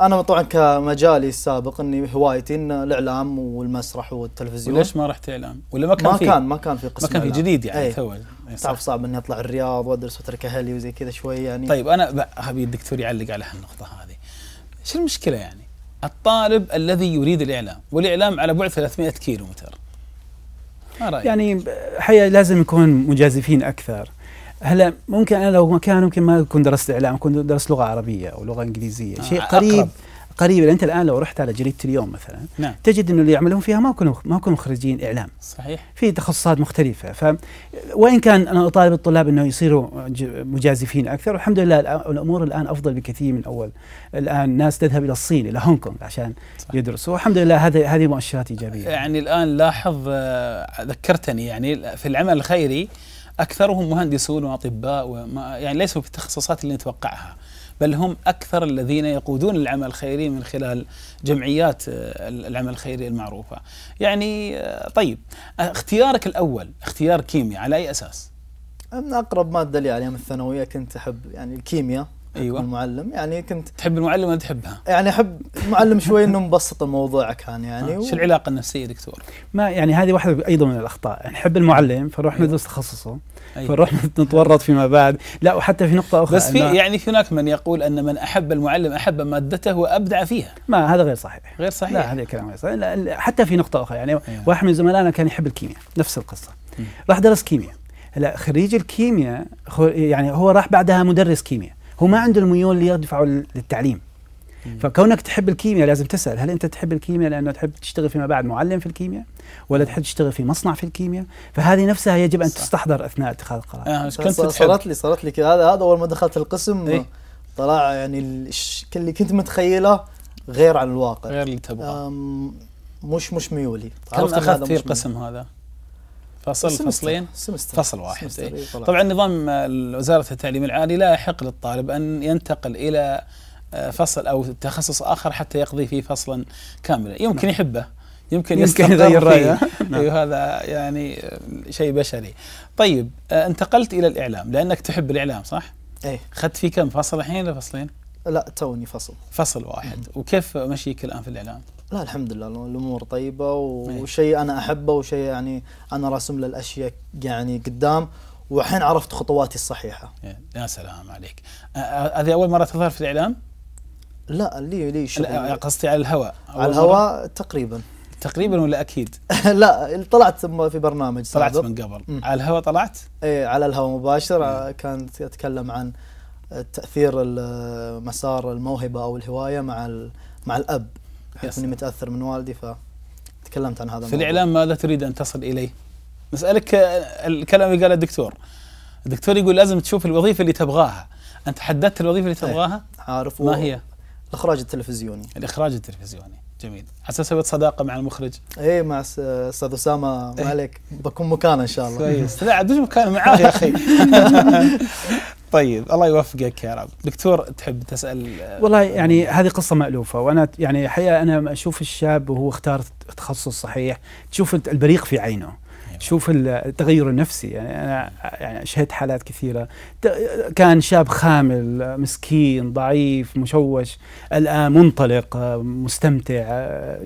انا طبعا كمجالي السابق اني هوايتي ان الاعلام والمسرح والتلفزيون ليش ما رحت اعلام؟ ولا ما كان ما فيه؟ كان ما كان في قسم ما كان في جديد يعني إيه. تو تعرف صعب اني اطلع الرياض وادرس واترك اهلي وزي كذا شوي يعني طيب انا ابي الدكتور يعلق على هالنقطه هذه شو المشكله يعني؟ الطالب الذي يريد الاعلام والاعلام على بعد 300 كيلو متر ما رايك؟ يعني حقيقه لازم نكون مجازفين اكثر هلا ممكن انا لو مكان يمكن ما كنت درست اعلام كنت درست لغه عربيه او لغه انجليزيه آه، شيء آه قريب أقرب. قريب انت الان لو رحت على جريده اليوم مثلا نعم. تجد انه اللي يعملون فيها ما كانوا ما كانوا مخرجين اعلام صحيح في تخصصات مختلفه ف وان كان انا اطالب الطلاب انه يصيروا مجازفين اكثر والحمد لله الامور الان افضل بكثير من اول الان الناس تذهب الى الصين الى هونغ كونغ عشان صح. يدرسوا والحمد لله هذه هذه مؤشرات ايجابيه يعني الان لاحظ آه، ذكرتني يعني في العمل الخيري اكثرهم مهندسون واطباء وما يعني ليسوا في التخصصات اللي نتوقعها بل هم اكثر الذين يقودون العمل الخيري من خلال جمعيات آه، العمل الخيري المعروفه. يعني آه، طيب آه، اختيارك الاول اختيار كيمياء على اي اساس؟ من اقرب ماده لي عليها من الثانويه كنت احب يعني الكيمياء ايوه المعلم يعني كنت تحب المعلم ولا تحبها؟ يعني احب المعلم شوي انه مبسط الموضوع كان يعني آه. شو العلاقه النفسيه دكتور؟ ما يعني هذه واحده ايضا من الاخطاء، يعني نحب المعلم فنروح أيوة. ندرس تخصصه أيوة. فنروح نتورط فيما بعد، لا وحتى في نقطه اخرى بس في يعني هناك من يقول ان من احب المعلم احب مادته وابدع فيها ما هذا غير صحيح غير صحيح لا هذا كلام غير صحيح لا حتى في نقطه اخرى يعني أيوة. واحد من زملائنا كان يحب الكيمياء نفس القصه راح درس كيمياء هلا خريج الكيمياء يعني هو راح بعدها مدرس كيمياء هو ما عنده الميول اللي يدفعه للتعليم فكونك تحب الكيمياء لازم تسال هل انت تحب الكيمياء لانه تحب تشتغل فيما بعد معلم في الكيمياء ولا تحب تشتغل في مصنع في الكيمياء فهذه نفسها يجب ان صح. تستحضر اثناء اتخاذ القرار آه، كنت صارت لي صارت لي هذا هذا اول ما دخلت القسم إيه؟ طلع يعني اللي كنت متخيله غير عن الواقع غير اللي تبغاه مش مش ميولي كم اخذت في القسم هذا؟ فصل سمستر. فصلين سمستر. فصل واحد سمستر. إيه، طبعا, نظام وزاره التعليم العالي لا يحق للطالب ان ينتقل الى آه، فصل او تخصص اخر حتى يقضي فيه فصلا كاملا يمكن نعم. يحبه يمكن, يمكن يغير رايه نعم. أيوه، هذا يعني آه، شيء بشري طيب آه، انتقلت الى الاعلام لانك تحب الاعلام صح ايه اخذت فيه كم فصل الحين ولا فصلين لا توني فصل فصل واحد مم. وكيف مشيك الان في الاعلام لا الحمد لله الامور طيبه إيه. وشيء انا احبه وشيء يعني انا راسم له الاشياء يعني قدام والحين عرفت خطواتي الصحيحه. إيه، يا سلام عليك. هذه اول مره تظهر في الاعلام؟ لا لي لي شغل قصدي على الهواء على الهواء تقريبا تقريبا ولا اكيد؟ لا طلعت في برنامج سابق طلعت من قبل م. على الهواء طلعت؟ ايه على الهواء مباشر كانت اتكلم عن تاثير مسار الموهبه او الهوايه مع مع الاب بحكم اني متاثر من والدي فتكلمت عن هذا في الموضوع. الاعلام ماذا تريد ان تصل اليه؟ نسالك الكلام اللي قاله الدكتور الدكتور يقول لازم تشوف الوظيفه اللي تبغاها انت حددت الوظيفه اللي إيه، تبغاها؟ عارف ما هي؟ الاخراج التلفزيوني الاخراج التلفزيوني جميل على اساس سويت صداقه مع المخرج ايه مع استاذ اسامه إيه. ما عليك بكون مكانه ان شاء الله كويس لا عاد مكانه معاه يا اخي طيب الله يوفقك يا رب دكتور تحب تسأل آه، والله يعني هذه قصة مألوفة وأنا يعني حقيقة أنا أشوف الشاب وهو اختار التخصص صحيح تشوف البريق في عينه شوف التغير النفسي يعني انا يعني شهدت حالات كثيره كان شاب خامل مسكين ضعيف مشوش الان منطلق مستمتع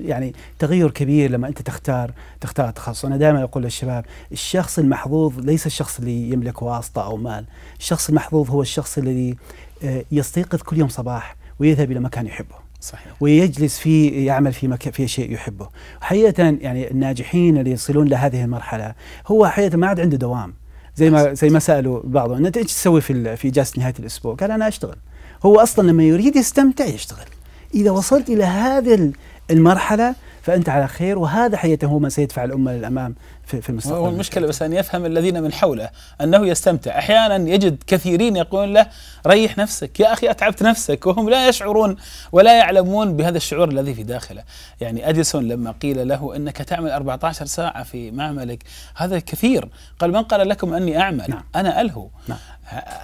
يعني تغير كبير لما انت تختار تختار تخصص انا دائما اقول للشباب الشخص المحظوظ ليس الشخص اللي يملك واسطه او مال الشخص المحظوظ هو الشخص الذي آه، يستيقظ كل يوم صباح ويذهب الى مكان يحبه صحيح. ويجلس في يعمل في مك... في شيء يحبه حقيقه يعني الناجحين اللي يصلون لهذه المرحله هو حقيقه ما عاد عنده دوام زي ما زي ما سالوا بعضه انت ايش تسوي في في جلسه نهايه الاسبوع؟ قال انا اشتغل. هو اصلا لما يريد يستمتع يشتغل. اذا وصلت الى هذه المرحله فانت على خير وهذا حقيقه هو ما سيدفع الامه للامام في في المستقبل هو المشكلة بس أن يفهم الذين من حوله أنه يستمتع أحيانا يجد كثيرين يقولون له ريح نفسك يا أخي أتعبت نفسك وهم لا يشعرون ولا يعلمون بهذا الشعور الذي في داخله يعني أديسون لما قيل له أنك تعمل 14 ساعة في معملك هذا كثير قال من قال لكم أني أعمل نعم. أنا ألهو نعم.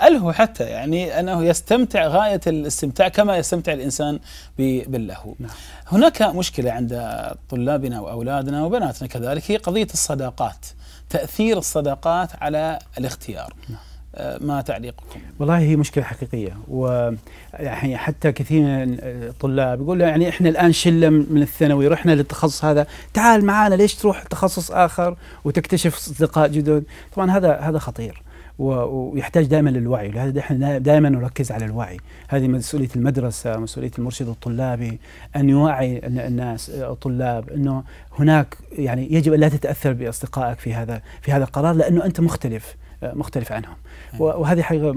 ألهو حتى يعني أنه يستمتع غاية الاستمتاع كما يستمتع الإنسان باللهو نعم. هناك مشكلة عند طلابنا وأولادنا وبناتنا كذلك هي قضية الصداقات تأثير الصداقات على الاختيار نعم. آه، ما تعليقكم؟ والله هي مشكله حقيقيه ويعني حتى كثير من الطلاب يقول يعني احنا الان شله من الثانوي رحنا للتخصص هذا تعال معانا ليش تروح تخصص اخر وتكتشف اصدقاء جدد؟ طبعا هذا هذا خطير ويحتاج دائما للوعي لهذا احنا دائما نركز على الوعي هذه مسؤوليه المدرسه مسؤوليه المرشد الطلابي ان يوعي الناس آه، الطلاب انه هناك يعني يجب ان لا تتاثر باصدقائك في هذا في هذا القرار لانه انت مختلف آه، مختلف عنهم وهذه حقيقه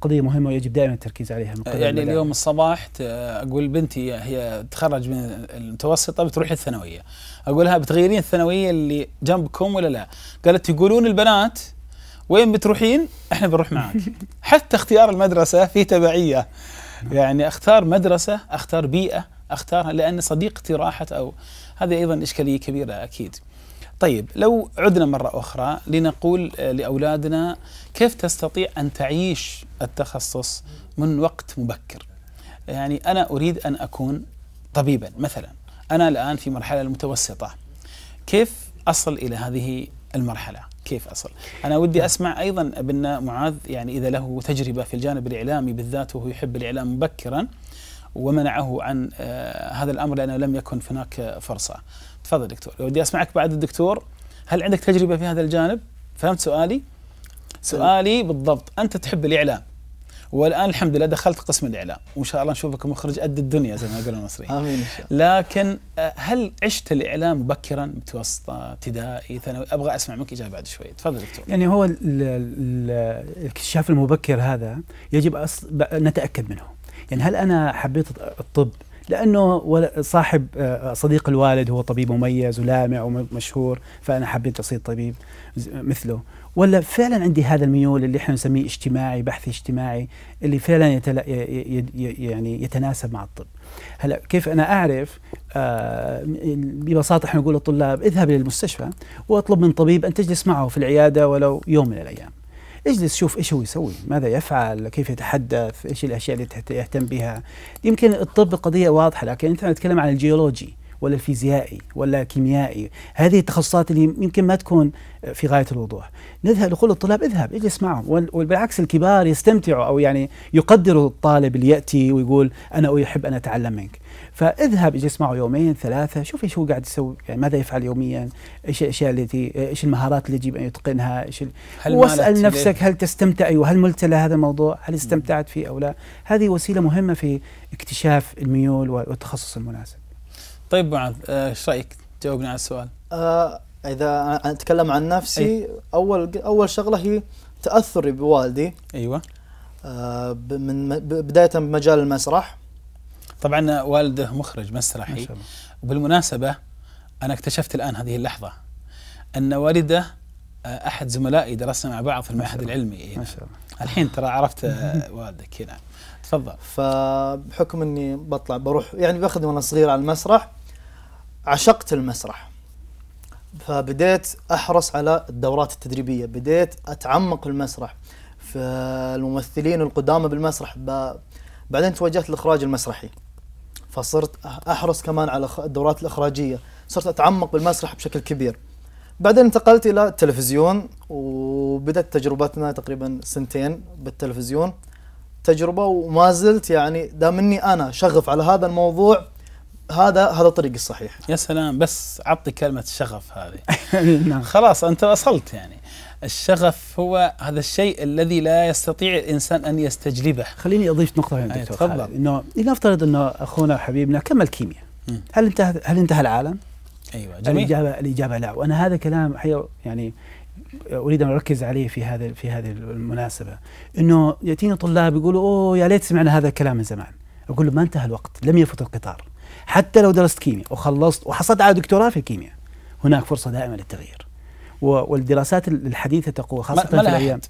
قضيه مهمه ويجب دائما التركيز عليها من قبل يعني اليوم الصباح اقول بنتي هي تخرج من المتوسطه بتروح الثانويه اقولها بتغيرين الثانويه اللي جنبكم ولا لا قالت يقولون البنات وين بتروحين احنا بنروح معك نعم. حتى اختيار المدرسه في تبعيه يعني اختار مدرسه اختار بيئه اختارها لان صديقتي راحت او هذه ايضا اشكاليه كبيره اكيد طيب لو عدنا مره اخرى لنقول آه، لاولادنا كيف تستطيع ان تعيش التخصص من وقت مبكر يعني انا اريد ان اكون طبيبا مثلا انا الان في مرحله المتوسطه كيف اصل الى هذه المرحله كيف أصل أنا ودي أسمع أيضا بأن معاذ يعني إذا له تجربة في الجانب الإعلامي بالذات وهو يحب الإعلام مبكرا ومنعه عن آه، هذا الأمر لأنه لم يكن هناك فرصة تفضل دكتور ودي أسمعك بعد الدكتور هل عندك تجربة في هذا الجانب فهمت سؤالي أه. سؤالي بالضبط أنت تحب الإعلام والان الحمد لله دخلت قسم الاعلام وان شاء الله نشوفك مخرج قد الدنيا زي ما يقولون المصريين امين إن شاء الله. لكن آه، هل عشت الاعلام مبكرا متوسطه ابتدائي ثانوي ابغى اسمع منك اجابه بعد شوي تفضل دكتور يعني هو الاكتشاف المبكر هذا يجب نتاكد منه يعني هل انا حبيت الطب لانه صاحب آه، صديق الوالد هو طبيب مميز ولامع ومشهور فانا حبيت اصير طبيب مثله ولا فعلا عندي هذا الميول اللي احنا نسميه اجتماعي بحث اجتماعي اللي فعلا يتلا يعني يتناسب مع الطب هلا كيف انا اعرف آه ببساطه احنا نقول للطلاب اذهب الى المستشفى واطلب من طبيب ان تجلس معه في العياده ولو يوم من الايام اجلس شوف ايش هو يسوي ماذا يفعل كيف يتحدث ايش الاشياء اللي يهتم بها يمكن الطب قضيه واضحه لكن انت نتكلم عن الجيولوجي ولا الفيزيائي ولا كيميائي هذه التخصصات اللي يمكن ما تكون في غايه الوضوح نذهب نقول للطلاب اذهب اجلس معهم وبالعكس الكبار يستمتعوا او يعني يقدروا الطالب اللي ياتي ويقول انا احب ان اتعلم منك فاذهب اجلس معه يومين ثلاثه شوف ايش هو قاعد يسوي يعني ماذا يفعل يوميا ايش الاشياء التي ايش المهارات اللي يجب ان يتقنها ايش هل واسال نفسك هل تستمتع ايوه هل ملت لهذا الموضوع هل استمتعت فيه او لا هذه وسيله مهمه في اكتشاف الميول والتخصص المناسب طيب معاذ آه، ايش رايك تجاوبني على السؤال؟ آه اذا اتكلم عن نفسي أي. اول اول شغله هي تاثري بوالدي ايوه آه من بدايه بمجال المسرح طبعا والده مخرج مسرحي ما شاء الله. وبالمناسبه انا اكتشفت الان هذه اللحظه ان والده آه، احد زملائي درسنا مع بعض في المعهد العلمي ما شاء الله الحين ترى عرفت آه، والدك هنا نعم. تفضل فبحكم اني بطلع بروح يعني باخذ وانا صغير على المسرح عشقت المسرح فبديت احرص على الدورات التدريبيه بديت اتعمق المسرح في الممثلين القدامى بالمسرح ب... بعدين توجهت للاخراج المسرحي فصرت احرص كمان على الدورات الاخراجيه صرت اتعمق بالمسرح بشكل كبير بعدين انتقلت الى التلفزيون وبدات تجربتنا تقريبا سنتين بالتلفزيون تجربه وما زلت يعني دام اني انا شغف على هذا الموضوع هذا هذا الطريق الصحيح يا سلام بس عطي كلمه شغف هذه نعم. خلاص انت وصلت يعني الشغف هو هذا الشيء الذي لا يستطيع الانسان ان يستجلبه خليني اضيف نقطه هنا دكتور تفضل انه لنفترض انه اخونا حبيبنا كمل كيمياء هل انتهى هل انتهى العالم؟ ايوه جميل الاجابه الاجابه لا وانا هذا كلام يعني اريد ان اركز عليه في هذا في هذه المناسبه انه ياتيني طلاب يقولوا اوه يا ليت سمعنا هذا الكلام من زمان اقول له ما انتهى الوقت لم يفت القطار حتى لو درست كيمياء وخلصت وحصلت على دكتوراه في الكيمياء هناك فرصه دائمه للتغيير والدراسات الحديثه تقول خاصه ما في الايام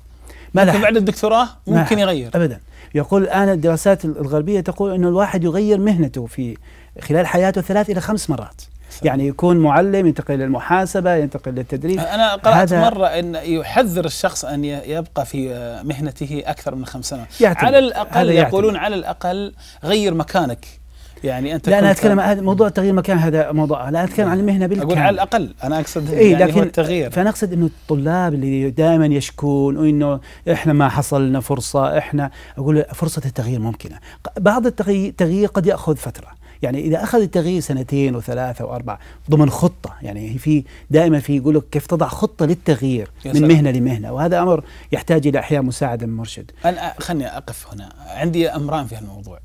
ما لا بعد الدكتوراه ممكن يغير ابدا يقول الان الدراسات الغربيه تقول انه الواحد يغير مهنته في خلال حياته ثلاث الى خمس مرات يعني يكون معلم ينتقل للمحاسبه ينتقل للتدريب انا قرات مره ان يحذر الشخص ان يبقى في آه، مهنته اكثر من خمس سنوات على الاقل يقولون على الاقل غير مكانك يعني انت لا انا اتكلم عن موضوع تغيير مكان هذا موضوع لا اتكلم عن المهنه بالكامل اقول على الاقل انا اقصد إيه يعني لكن هو التغيير فانا اقصد انه الطلاب اللي دائما يشكون وانه احنا ما حصلنا فرصه احنا اقول فرصه التغيير ممكنه بعض التغيير قد ياخذ فتره يعني اذا اخذ التغيير سنتين وثلاثه واربعه ضمن خطه يعني في دائما في يقول لك كيف تضع خطه للتغيير من مهنه لمهنه وهذا امر يحتاج الى احيانا مساعده من مرشد انا خلني اقف هنا عندي امران في هالموضوع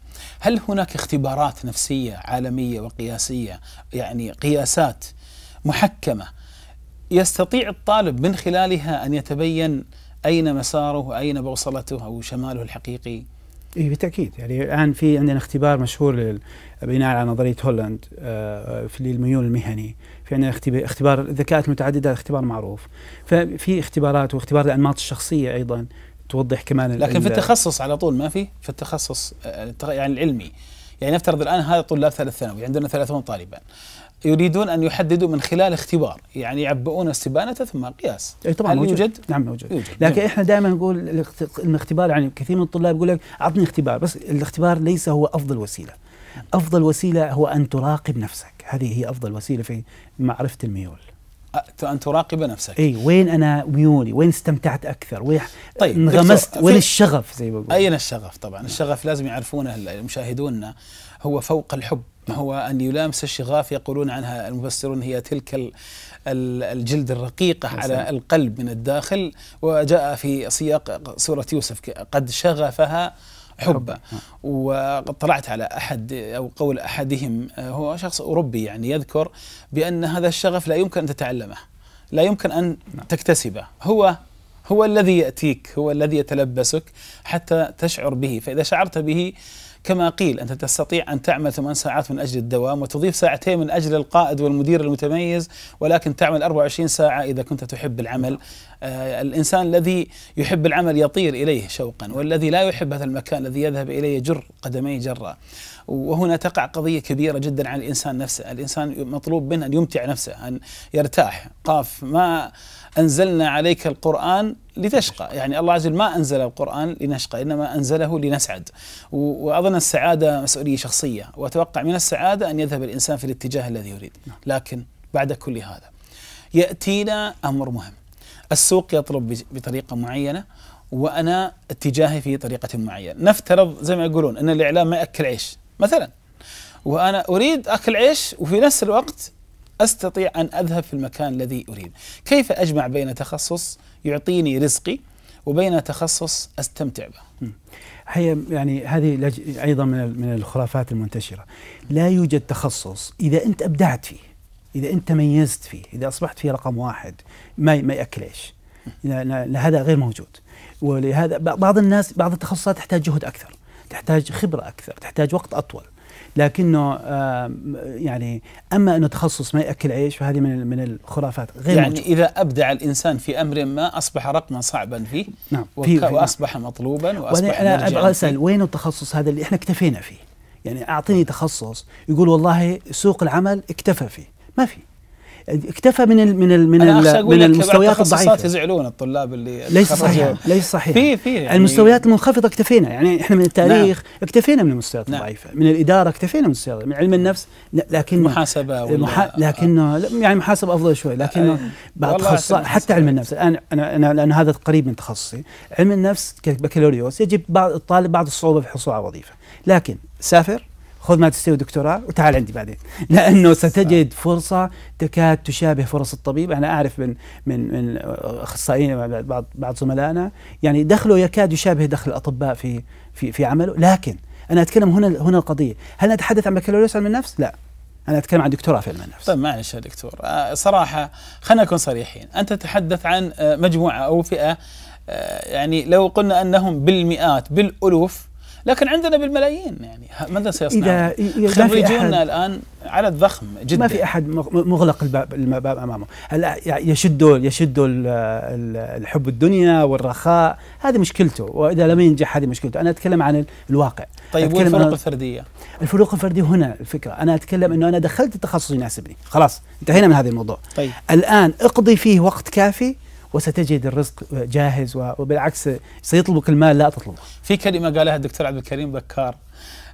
هل هناك اختبارات نفسيه عالميه وقياسيه يعني قياسات محكمه يستطيع الطالب من خلالها ان يتبين اين مساره اين بوصلته او شماله الحقيقي؟ اي بالتاكيد يعني الان في عندنا اختبار مشهور بناء على نظريه هولند آه، في للميول المهني في عندنا اختبار الذكاءات المتعدده اختبار معروف ففي اختبارات واختبار الانماط الشخصيه ايضا توضح كمان لكن في التخصص على طول ما في في التخصص آه، يعني العلمي يعني نفترض الان هذا طلاب ثالث ثانوي عندنا 30 طالبا يريدون ان يحددوا من خلال اختبار يعني يعبؤون استبانه ثم قياس اي طبعا هل موجود. يوجد؟ نعم موجود, يوجد. لكن نعم. احنا دائما نقول الاختبار يعني كثير من الطلاب يقول لك اعطني اختبار بس الاختبار ليس هو افضل وسيله افضل وسيله هو ان تراقب نفسك هذه هي افضل وسيله في معرفه الميول ان تراقب نفسك اي وين انا ميولي وين استمتعت اكثر وين طيب انغمست وين الشغف زي ما بقول اين الشغف طبعا الشغف لازم يعرفونه مشاهدونا هو فوق الحب هو أن يلامس الشغاف يقولون عنها المفسرون هي تلك الجلد الرقيقة على نعم. القلب من الداخل وجاء في سياق سورة يوسف قد شغفها حبا نعم. وقد طلعت على أحد أو قول أحدهم آه، هو شخص أوروبي يعني يذكر بأن هذا الشغف لا يمكن أن تتعلمه لا يمكن أن نعم. تكتسبه هو هو الذي يأتيك هو الذي يتلبسك حتى تشعر به فإذا شعرت به كما قيل أنت تستطيع أن تعمل ثمان ساعات من أجل الدوام وتضيف ساعتين من أجل القائد والمدير المتميز ولكن تعمل 24 ساعة إذا كنت تحب العمل آه الإنسان الذي يحب العمل يطير إليه شوقا والذي لا يحب هذا المكان الذي يذهب إليه يجر قدميه جرا وهنا تقع قضية كبيرة جدا على الإنسان نفسه الإنسان مطلوب منه أن يمتع نفسه أن يرتاح قاف ما أنزلنا عليك القرآن لتشقى يعني الله عز وجل ما أنزل القرآن لنشقى إنما أنزله لنسعد وأظن السعادة مسؤولية شخصية وأتوقع من السعادة أن يذهب الإنسان في الاتجاه الذي يريد لكن بعد كل هذا يأتينا أمر مهم السوق يطلب بطريقة معينة وأنا اتجاهي في طريقة معينة نفترض زي ما يقولون أن الإعلام ما يأكل عيش مثلا وأنا أريد أكل عيش وفي نفس الوقت أستطيع أن أذهب في المكان الذي أريد كيف أجمع بين تخصص يعطيني رزقي وبين تخصص أستمتع به هي يعني هذه أيضا من من الخرافات المنتشرة لا يوجد تخصص إذا أنت أبدعت فيه إذا أنت تميزت فيه إذا أصبحت فيه رقم واحد ما ما ياكل عيش هذا غير موجود ولهذا بعض الناس بعض التخصصات تحتاج جهد أكثر تحتاج خبرة أكثر تحتاج وقت أطول لكنه يعني اما انه تخصص ما ياكل عيش فهذه من من الخرافات غير يعني موجود. اذا ابدع الانسان في امر ما اصبح رقما صعبا فيه نعم في نعم. واصبح نعم. مطلوبا واصبح انا ابغى اسال وين التخصص هذا اللي احنا اكتفينا فيه؟ يعني اعطيني تخصص يقول والله سوق العمل اكتفى فيه ما في اكتفى من الـ من الـ من, الـ من المستويات الضعيفه يزعلون الطلاب اللي ليس صحيح ليس صحيح في في يعني المستويات المنخفضه اكتفينا يعني احنا من التاريخ نعم اكتفينا من المستويات نعم الضعيفه من الاداره اكتفينا من المستويات من علم النفس لكن محاسبه المحا آه. لكنه يعني محاسبه افضل شوي لكنه بعض تخصصات حتى علم النفس الان انا انا لان هذا قريب من تخصصي علم النفس كبكالوريوس يجب بعض الطالب بعض الصعوبه في الحصول على وظيفه لكن سافر خذ ما تستوي دكتوراه وتعال عندي بعدين لانه ستجد فرصه تكاد تشابه فرص الطبيب انا اعرف من من من اخصائيين بعض بعض زملائنا يعني دخله يكاد يشابه دخل الاطباء في في في عمله لكن انا اتكلم هنا هنا القضيه هل نتحدث عن بكالوريوس علم النفس لا انا اتكلم عن دكتوراه في علم النفس طيب معلش يا دكتور آه، صراحه خلينا نكون صريحين انت تتحدث عن آه، مجموعه او فئه آه، يعني لو قلنا انهم بالمئات بالالوف لكن عندنا بالملايين يعني ماذا سيصنع إذا خريجونا الآن عدد ضخم جدا ما في أحد مغلق الباب, الباب أمامه هلا يشدوا يشدوا الحب الدنيا والرخاء هذه مشكلته وإذا لم ينجح هذه مشكلته أنا أتكلم عن الواقع طيب والفروق الفردية الفروق الفردية هنا الفكرة أنا أتكلم أنه أنا دخلت التخصص يناسبني خلاص انتهينا من هذا الموضوع طيب. الآن اقضي فيه وقت كافي وستجد الرزق جاهز وبالعكس سيطلبك المال لا تطلبه. في كلمه قالها الدكتور عبد الكريم بكار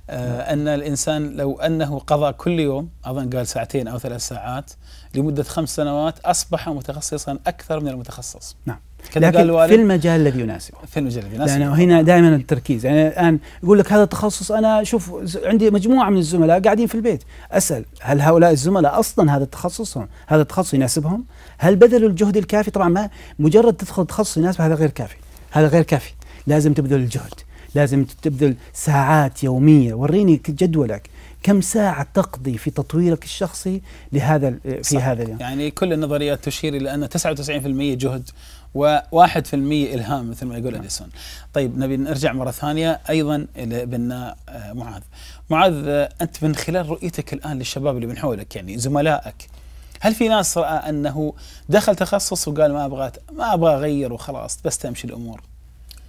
آه، ان الانسان لو انه قضى كل يوم اظن قال ساعتين او ثلاث ساعات لمده خمس سنوات اصبح متخصصا اكثر من المتخصص. نعم. لكن في المجال الذي يناسبه في المجال الذي يناسبه لأنه هنا دائما التركيز يعني الآن يقول لك هذا التخصص أنا شوف عندي مجموعة من الزملاء قاعدين في البيت أسأل هل هؤلاء الزملاء أصلا هذا التخصص هذا التخصص يناسبهم هل بذلوا الجهد الكافي طبعا ما مجرد تدخل تخصص الناس هذا غير كافي هذا غير كافي لازم تبذل الجهد لازم تبذل ساعات يوميه وريني جدولك كم ساعة تقضي في تطويرك الشخصي لهذا في صحيح. هذا اليوم؟ يعني كل النظريات تشير إلى أن 99% جهد و1% الهام مثل ما يقول نعم. اديسون. طيب نبي نرجع مره ثانيه ايضا لبناء معاذ. معاذ انت من خلال رؤيتك الان للشباب اللي من حولك يعني زملائك هل في ناس راى انه دخل تخصص وقال ما ابغى ما ابغى اغير وخلاص بس تمشي الامور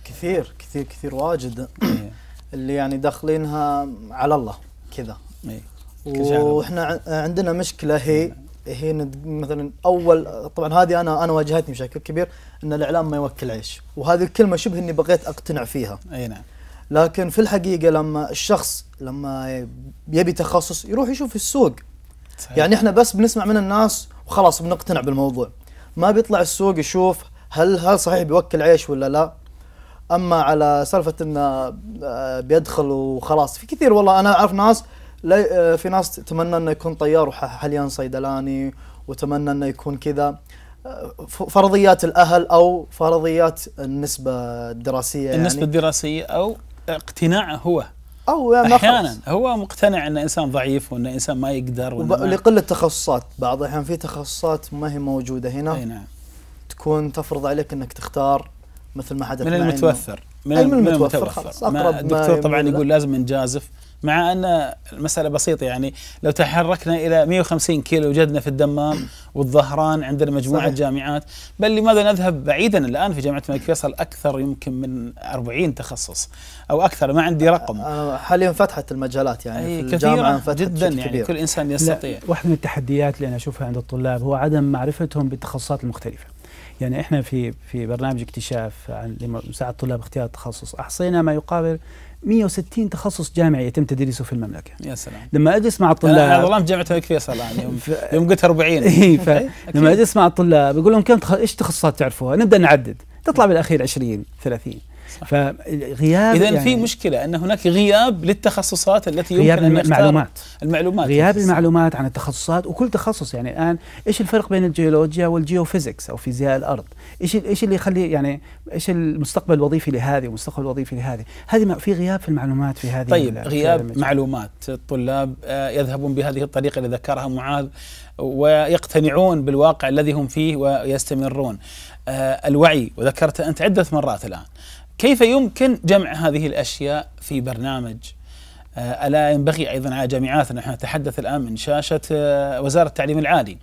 كثير كثير كثير واجد إيه. اللي يعني داخلينها على الله كذا إيه. واحنا عندنا مشكله هي هي مثلا اول طبعا هذه انا انا واجهتني بشكل كبير ان الاعلام ما يوكل عيش وهذه الكلمه شبه اني بغيت اقتنع فيها اي نعم لكن في الحقيقه لما الشخص لما يبي تخصص يروح يشوف السوق صحيح. يعني احنا بس بنسمع من الناس وخلاص بنقتنع بالموضوع ما بيطلع السوق يشوف هل هل صحيح بيوكل عيش ولا لا اما على سالفه انه آه، بيدخل وخلاص في كثير والله انا اعرف ناس آه، في ناس تمنى انه يكون طيار وحاليا صيدلاني وتمنى انه يكون كذا فرضيات الاهل او فرضيات النسبه الدراسيه يعني. النسبه يعني الدراسيه او اقتناعه هو او يعني احيانا خلص. هو مقتنع ان انسان ضعيف وان انسان ما يقدر وب... لقله التخصصات بعض الاحيان في تخصصات ما هي موجوده هنا اي نعم تكون تفرض عليك انك تختار مثل ما حدث من المتوفر من, من المتوفر, المتوفر خلاص اقرب ما الدكتور ما طبعا يقول لازم نجازف مع أن المسألة بسيطة يعني لو تحركنا إلى 150 كيلو وجدنا في الدمام والظهران عندنا مجموعة صحيح. جامعات بل لماذا نذهب بعيدا الآن في جامعة الملك فيصل أكثر يمكن من 40 تخصص أو أكثر ما عندي رقم آه، آه، حاليا فتحت المجالات يعني في الجامعة فتحت جدا يعني كبير. كل إنسان يستطيع واحد من التحديات اللي أنا أشوفها عند الطلاب هو عدم معرفتهم بالتخصصات المختلفة يعني احنا في في برنامج اكتشاف لمساعده الطلاب اختيار التخصص احصينا ما يقابل 160 تخصص جامعي يتم تدريسه في المملكه يا سلام لما اجلس مع آه، الطلاب انا والله في جامعه الملك فيصل يعني يوم, ف... يوم قلت 40 اي ف... لما اجلس مع الطلاب اقول لهم كم تخ... ايش تخصصات تعرفوها نبدا نعدد تطلع نعم. بالاخير 20 30 فغياب اذا يعني في مشكله ان هناك غياب للتخصصات التي يمكن غياب ان المعلومات المعلومات غياب المعلومات عن التخصصات وكل تخصص يعني الان ايش الفرق بين الجيولوجيا والجيوفيزكس او فيزياء الارض ايش ايش اللي يخلي يعني ايش المستقبل الوظيفي لهذه والمستقبل الوظيفي لهذه هذه في غياب في المعلومات في هذه طيب غياب معلومات الطلاب آه، يذهبون بهذه الطريقه اللي ذكرها معاذ ويقتنعون بالواقع الذي هم فيه ويستمرون آه، الوعي وذكرت انت عده مرات الان كيف يمكن جمع هذه الاشياء في برنامج آه، الا ينبغي ايضا على جامعاتنا نحن نتحدث الان من شاشه وزاره التعليم العالي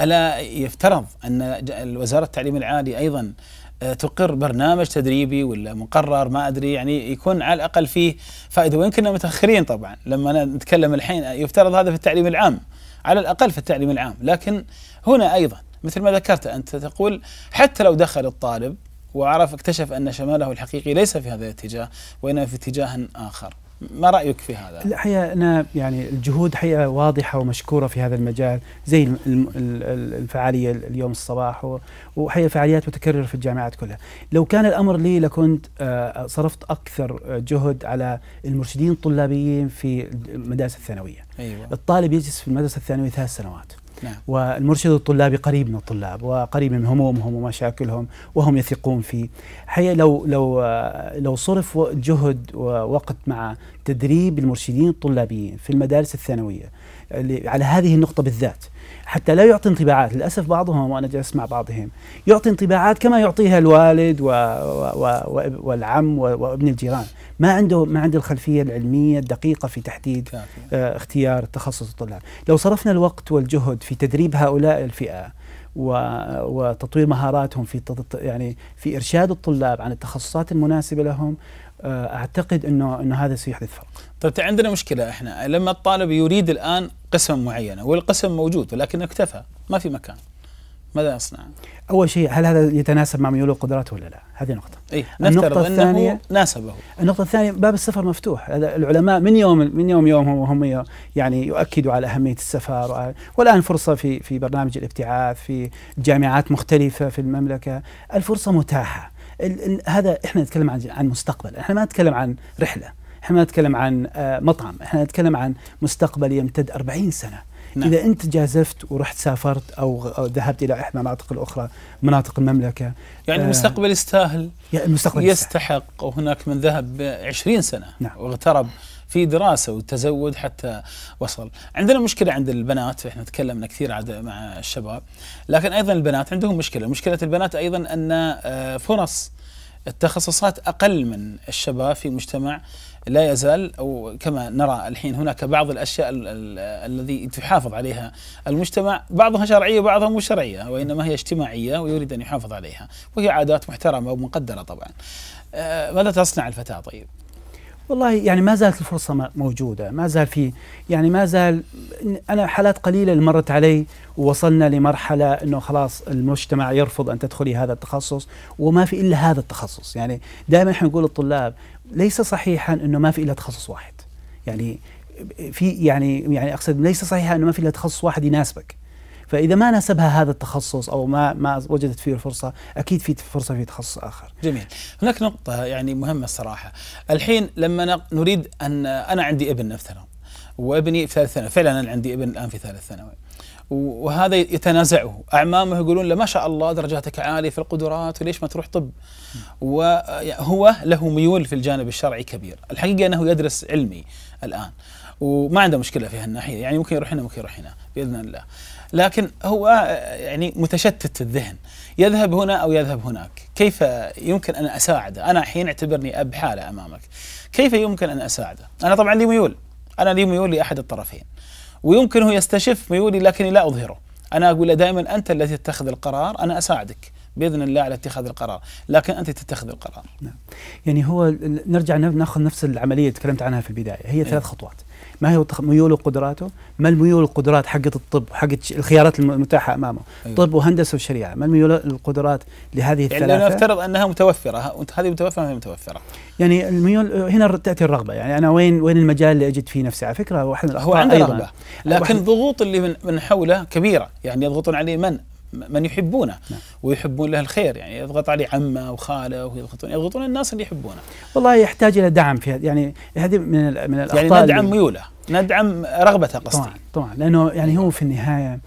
ألا يفترض أن وزارة التعليم العالي أيضا آه، تقر برنامج تدريبي ولا مقرر ما ادري يعني يكون على الاقل فيه فائده وان كنا متاخرين طبعا لما نتكلم الحين آه، يفترض هذا في التعليم العام على الاقل في التعليم العام لكن هنا ايضا مثل ما ذكرت انت تقول حتى لو دخل الطالب وعرف اكتشف ان شماله الحقيقي ليس في هذا الاتجاه وانما في اتجاه اخر ما رايك في هذا؟ الحقيقه انا يعني الجهود حقيقه واضحه ومشكوره في هذا المجال زي الفعاليه اليوم الصباح وحقيقه فعاليات متكرره في الجامعات كلها، لو كان الامر لي لكنت آه، صرفت اكثر جهد على المرشدين الطلابيين في المدارس الثانويه. أيوة. الطالب يجلس في المدرسه الثانويه ثلاث سنوات. نعم. والمرشد الطلابي قريب من الطلاب وقريب من همومهم ومشاكلهم وهم يثقون فيه حقيقة لو لو لو صرف جهد ووقت مع تدريب المرشدين الطلابيين في المدارس الثانوية على هذه النقطة بالذات حتى لا يعطي انطباعات للأسف بعضهم وأنا جالس مع بعضهم يعطي انطباعات كما يعطيها الوالد و... و... و... والعم وابن الجيران ما عنده ما عنده الخلفيه العلميه الدقيقه في تحديد آه اختيار تخصص الطلاب لو صرفنا الوقت والجهد في تدريب هؤلاء الفئه وتطوير مهاراتهم في يعني في ارشاد الطلاب عن التخصصات المناسبه لهم آه، اعتقد انه انه هذا سيحدث فرق. طيب عندنا مشكله احنا لما الطالب يريد الان قسم معين والقسم موجود ولكن اكتفى ما في مكان. ماذا أصنع؟ أول شيء هل هذا يتناسب مع ميول وقدراته ولا لا؟ هذه نقطة. إيه؟ النقطة الثانية ناسبه. النقطة الثانية باب السفر مفتوح، العلماء من يوم من يوم يومهم وهم يعني يؤكدوا على أهمية السفر والآن فرصة في في برنامج الابتعاث في جامعات مختلفة في المملكة، الفرصة متاحة. هذا احنا نتكلم عن عن مستقبل، احنا ما نتكلم عن رحلة، احنا ما نتكلم عن آه، مطعم، احنا نتكلم عن مستقبل يمتد 40 سنة. نعم. إذا أنت جازفت ورحت سافرت أو ذهبت إلى إحدى المناطق الأخرى مناطق المملكة يعني آه المستقبل يستاهل يعني المستقبل يستحق وهناك من ذهب 20 سنة نعم. واغترب في دراسه وتزود حتى وصل عندنا مشكله عند البنات احنا تكلمنا كثير مع الشباب لكن ايضا البنات عندهم مشكله مشكله البنات ايضا ان آه، فرص التخصصات اقل من الشباب في المجتمع لا يزال او كما نرى الحين هناك بعض الاشياء الذي تحافظ عليها المجتمع بعضها شرعيه وبعضها مو شرعيه وانما هي اجتماعيه ويريد ان يحافظ عليها وهي عادات محترمه ومقدره طبعا. آه، ماذا تصنع الفتاه طيب؟ والله يعني ما زالت الفرصة موجودة ما زال في يعني ما زال أنا حالات قليلة اللي مرت علي ووصلنا لمرحلة أنه خلاص المجتمع يرفض أن تدخلي هذا التخصص وما في إلا هذا التخصص يعني دائما إحنا نقول للطلاب ليس صحيحا انه ما في الا تخصص واحد يعني في يعني يعني اقصد ليس صحيحا انه ما في الا تخصص واحد يناسبك فاذا ما ناسبها هذا التخصص او ما ما وجدت فيه الفرصه اكيد في فرصه في تخصص اخر. جميل، هناك نقطه يعني مهمه الصراحه، الحين لما نريد ان انا عندي ابن مثلا وابني في ثالث ثانوي، فعلا انا عندي ابن الان في ثالث ثانوي. وهذا يتنازعه أعمامه يقولون له ما شاء الله درجاتك عالية في القدرات وليش ما تروح طب وهو له ميول في الجانب الشرعي كبير الحقيقة أنه يدرس علمي الآن وما عنده مشكلة في هالناحية يعني ممكن يروح هنا ممكن يروح هنا بإذن الله لكن هو يعني متشتت الذهن يذهب هنا أو يذهب هناك كيف يمكن أن أساعده أنا حين اعتبرني أب حالة أمامك كيف يمكن أن أساعده أنا طبعا لي ميول أنا لي ميول لأحد الطرفين ويمكنه يستشف ميولي لكني لا اظهره انا اقول له دائما انت الذي تتخذ القرار انا اساعدك باذن الله على اتخاذ القرار، لكن انت تتخذ القرار. نعم. يعني هو نرجع ناخذ نفس العمليه اللي تكلمت عنها في البدايه، هي إيه. ثلاث خطوات. ما هي ميول وقدراته؟ ما الميول والقدرات حقت الطب حقت الخيارات المتاحه امامه؟ أيوة. طب وهندسه وشريعه، ما الميول والقدرات لهذه يعني الثلاثه؟ يعني نفترض انها متوفره، هذه متوفره وهذه متوفره. يعني الميول هنا تاتي الرغبه، يعني انا وين وين المجال اللي اجد فيه نفسي؟ على فكره هو عنده رغبه لكن ضغوط اللي من حوله كبيره، يعني يضغطون عليه من؟ من يحبونه نعم. ويحبون له الخير يعني يضغط عليه عمه وخاله ويضغطون يضغطون الناس اللي يحبونه والله يحتاج الى دعم في يعني هذه من من الاخطاء يعني ندعم ميوله ندعم رغبته قصدي طبعا طبعا لانه يعني هو في النهايه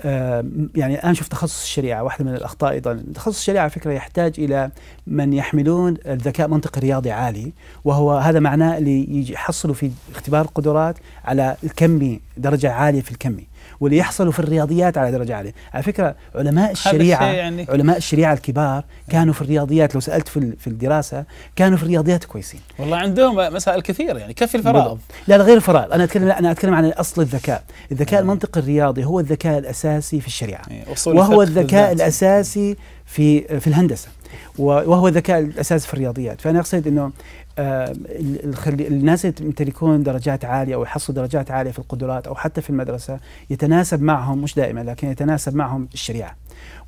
آه، يعني الان شوف تخصص الشريعه واحده من الاخطاء ايضا تخصص الشريعه على فكره يحتاج الى من يحملون الذكاء منطقي رياضي عالي وهو هذا معناه اللي يحصلوا في اختبار القدرات على الكمي درجه عاليه في الكمي واللي يحصلوا في الرياضيات على درجه عاليه، على فكره علماء الشريعه يعني علماء الشريعه الكبار كانوا في الرياضيات لو سالت في في الدراسه كانوا في الرياضيات كويسين. والله عندهم مسائل كثيره يعني كفي الفرائض. لا غير الفرائض، انا اتكلم لا انا اتكلم عن اصل الذكاء، الذكاء نعم. المنطقي الرياضي هو الذكاء الاساسي في الشريعه. إيه، وهو الذكاء الاساسي في في الهندسه. وهو الذكاء الاساسي في الرياضيات فانا اقصد انه آه، الناس اللي يمتلكون درجات عاليه او يحصلوا درجات عاليه في القدرات او حتى في المدرسه يتناسب معهم مش دائما لكن يتناسب معهم الشريعه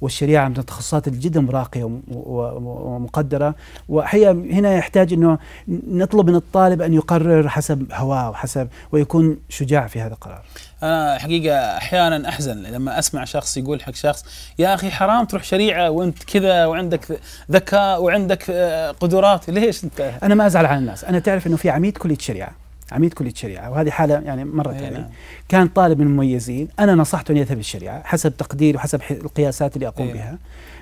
والشريعه من التخصصات جدا راقيه ومقدره وهي هنا يحتاج انه نطلب من الطالب ان يقرر حسب هواه وحسب ويكون شجاع في هذا القرار انا حقيقه احيانا احزن لما اسمع شخص يقول حق شخص يا اخي حرام تروح شريعه وانت كذا وعندك ذكاء وعندك آه، قدرات ليش انت انا ما ازعل على الناس انا تعرف انه في عميد كليه شريعه عميد كلية شريعة وهذه حالة يعني مرت إيه، علي نعم. كان طالب من المميزين أنا نصحته أن يذهب للشريعة حسب تقديري وحسب القياسات اللي أقوم إيه. بها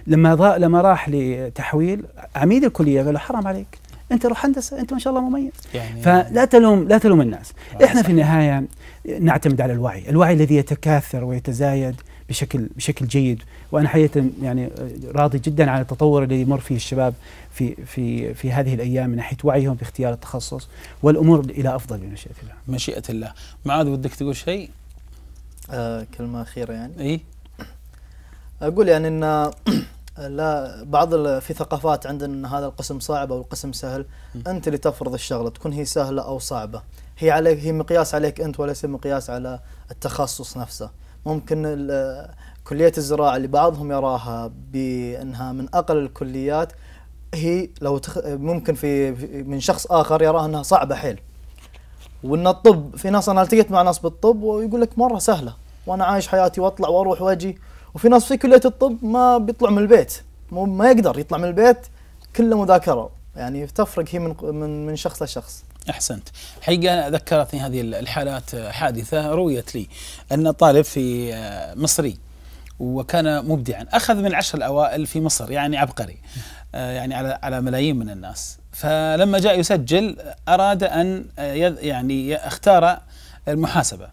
لما لما راح لتحويل عميد الكلية قال له حرام عليك أنت روح هندسة أنت ما شاء الله مميز يعني فلا تلوم لا تلوم الناس آه، إحنا صحيح. في النهاية نعتمد على الوعي الوعي الذي يتكاثر ويتزايد بشكل بشكل جيد وانا حقيقه يعني آه، راضي جدا على التطور الذي يمر فيه الشباب في في في هذه الايام من ناحيه وعيهم باختيار التخصص والامور الى افضل بمشيئه الله. مشيئه الله، معاذ ودك تقول شيء؟ آه كلمه اخيره يعني. اي اقول يعني ان آه، لا بعض في ثقافات عندنا ان هذا القسم صعب او القسم سهل، انت اللي تفرض الشغله تكون هي سهله او صعبه. هي عليك هي مقياس عليك انت وليس مقياس على التخصص نفسه ممكن كليه الزراعه اللي بعضهم يراها بانها من اقل الكليات هي لو تخ... ممكن في من شخص اخر يراها انها صعبه حيل وان الطب في ناس انا التقيت مع ناس بالطب ويقول لك مره سهله وانا عايش حياتي واطلع واروح واجي وفي ناس في كليه الطب ما بيطلع من البيت مو ما يقدر يطلع من البيت كله مذاكره يعني تفرق هي من من من شخص لشخص احسنت. حقيقه ذكرتني هذه الحالات آه، حادثه رويت لي ان طالب في آه، مصري وكان مبدعا، اخذ من العشر الاوائل في مصر يعني عبقري آه، يعني على على ملايين من الناس. فلما جاء يسجل اراد ان يعني اختار المحاسبه.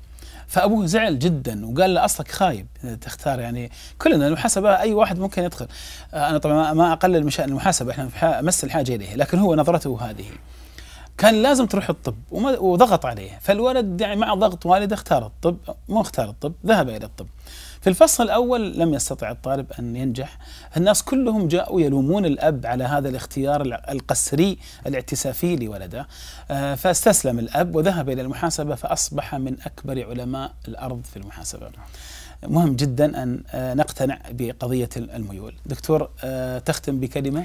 فابوه زعل جدا وقال له اصلك خايب تختار يعني كلنا المحاسبه اي واحد ممكن يدخل انا طبعا ما اقلل من شان المحاسبه احنا مس الحاجه اليها لكن هو نظرته هذه كان لازم تروح الطب وضغط عليه فالولد يعني مع ضغط والده اختار الطب مو اختار الطب ذهب إلى الطب في الفصل الأول لم يستطع الطالب أن ينجح الناس كلهم جاءوا يلومون الأب على هذا الاختيار القسري الاعتسافي لولده آه، فاستسلم الأب وذهب إلى المحاسبة فأصبح من أكبر علماء الأرض في المحاسبة مهم جدا أن آه، نقتنع بقضية الميول دكتور آه، تختم بكلمة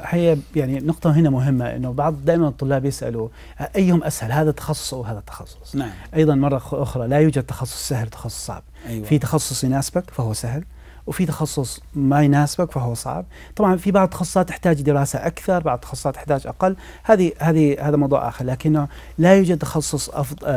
هي يعني نقطة هنا مهمة أنه بعض دائما الطلاب يسألوا آه، أيهم أسهل هذا تخصص أو هذا تخصص نعم. أيضا مرة أخرى لا يوجد تخصص سهل تخصص صعب أيوة. في تخصص يناسبك فهو سهل وفي تخصص ما يناسبك فهو صعب طبعا في بعض التخصصات تحتاج دراسه اكثر بعض التخصصات تحتاج اقل هذه هذه هذا موضوع اخر لكنه لا يوجد تخصص أفضل آه،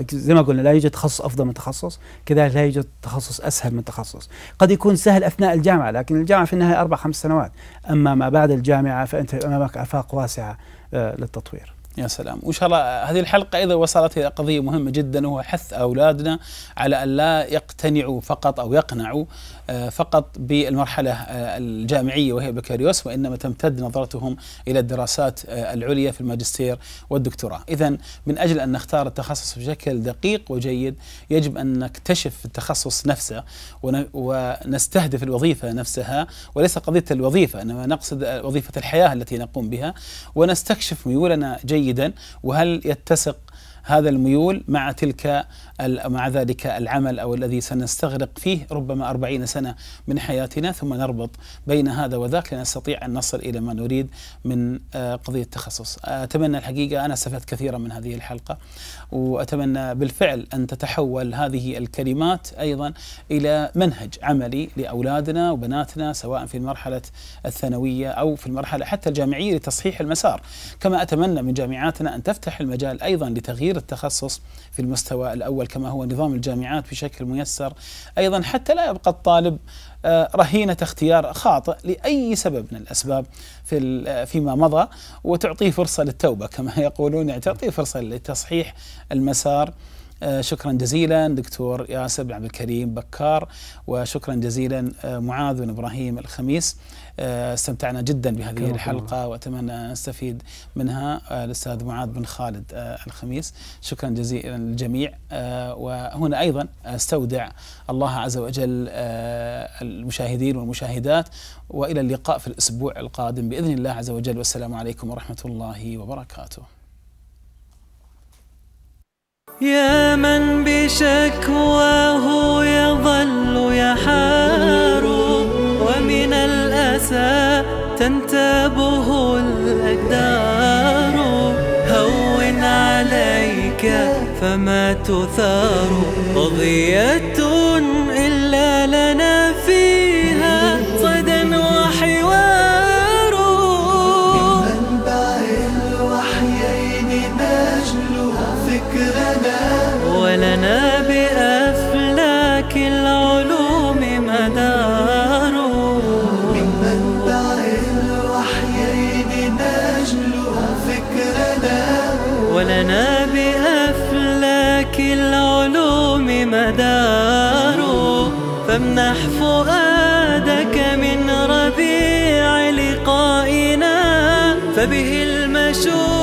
آه، زي ما قلنا لا يوجد تخصص افضل من تخصص كذلك لا يوجد تخصص اسهل من تخصص قد يكون سهل اثناء الجامعه لكن الجامعه في النهايه اربع خمس سنوات اما ما بعد الجامعه فانت امامك افاق واسعه آه، للتطوير يا سلام وان شاء الله هذه الحلقه ايضا وصلت الى قضيه مهمه جدا وهو حث اولادنا على ان لا يقتنعوا فقط او يقنعوا آه، فقط بالمرحله آه، الجامعيه وهي بكالوريوس وانما تمتد نظرتهم الى الدراسات آه، العليا في الماجستير والدكتوراه اذا من اجل ان نختار التخصص بشكل دقيق وجيد يجب ان نكتشف التخصص نفسه ونستهدف الوظيفه نفسها وليس قضيه الوظيفه انما نقصد وظيفه الحياه التي نقوم بها ونستكشف ميولنا جيدا جيدا وهل يتسق هذا الميول مع تلك مع ذلك العمل أو الذي سنستغرق فيه ربما أربعين سنة من حياتنا ثم نربط بين هذا وذاك لنستطيع أن نصل إلى ما نريد من آه، قضية التخصص أتمنى الحقيقة أنا استفدت كثيرا من هذه الحلقة وأتمنى بالفعل أن تتحول هذه الكلمات أيضا إلى منهج عملي لأولادنا وبناتنا سواء في المرحلة الثانوية أو في المرحلة حتى الجامعية لتصحيح المسار كما أتمنى من جامعاتنا أن تفتح المجال أيضا لتغيير التخصص في المستوى الأول كما هو نظام الجامعات بشكل ميسر أيضا حتى لا يبقى الطالب آه، رهينة اختيار خاطئ لأي سبب من الأسباب في آه، فيما مضى وتعطيه فرصة للتوبة كما يقولون يعني تعطيه فرصة لتصحيح المسار آه، شكرا جزيلا دكتور ياسر بن عبد الكريم بكار وشكرا جزيلا معاذ بن ابراهيم الخميس آه، استمتعنا جدا بهذه الحلقة وأتمنى أن نستفيد منها آه، الأستاذ معاذ بن خالد آه، الخميس شكرا جزيلا للجميع وهنا أيضا استودع الله عز وجل المشاهدين والمشاهدات وإلى اللقاء في الأسبوع القادم بإذن الله عز وجل والسلام عليكم ورحمة الله وبركاته يا من بشكواه يظل يحار ومن المساء تنتابه الأقدار هون عليك فما تثار قضية وامنح فؤادك من ربيع لقائنا فبه المشور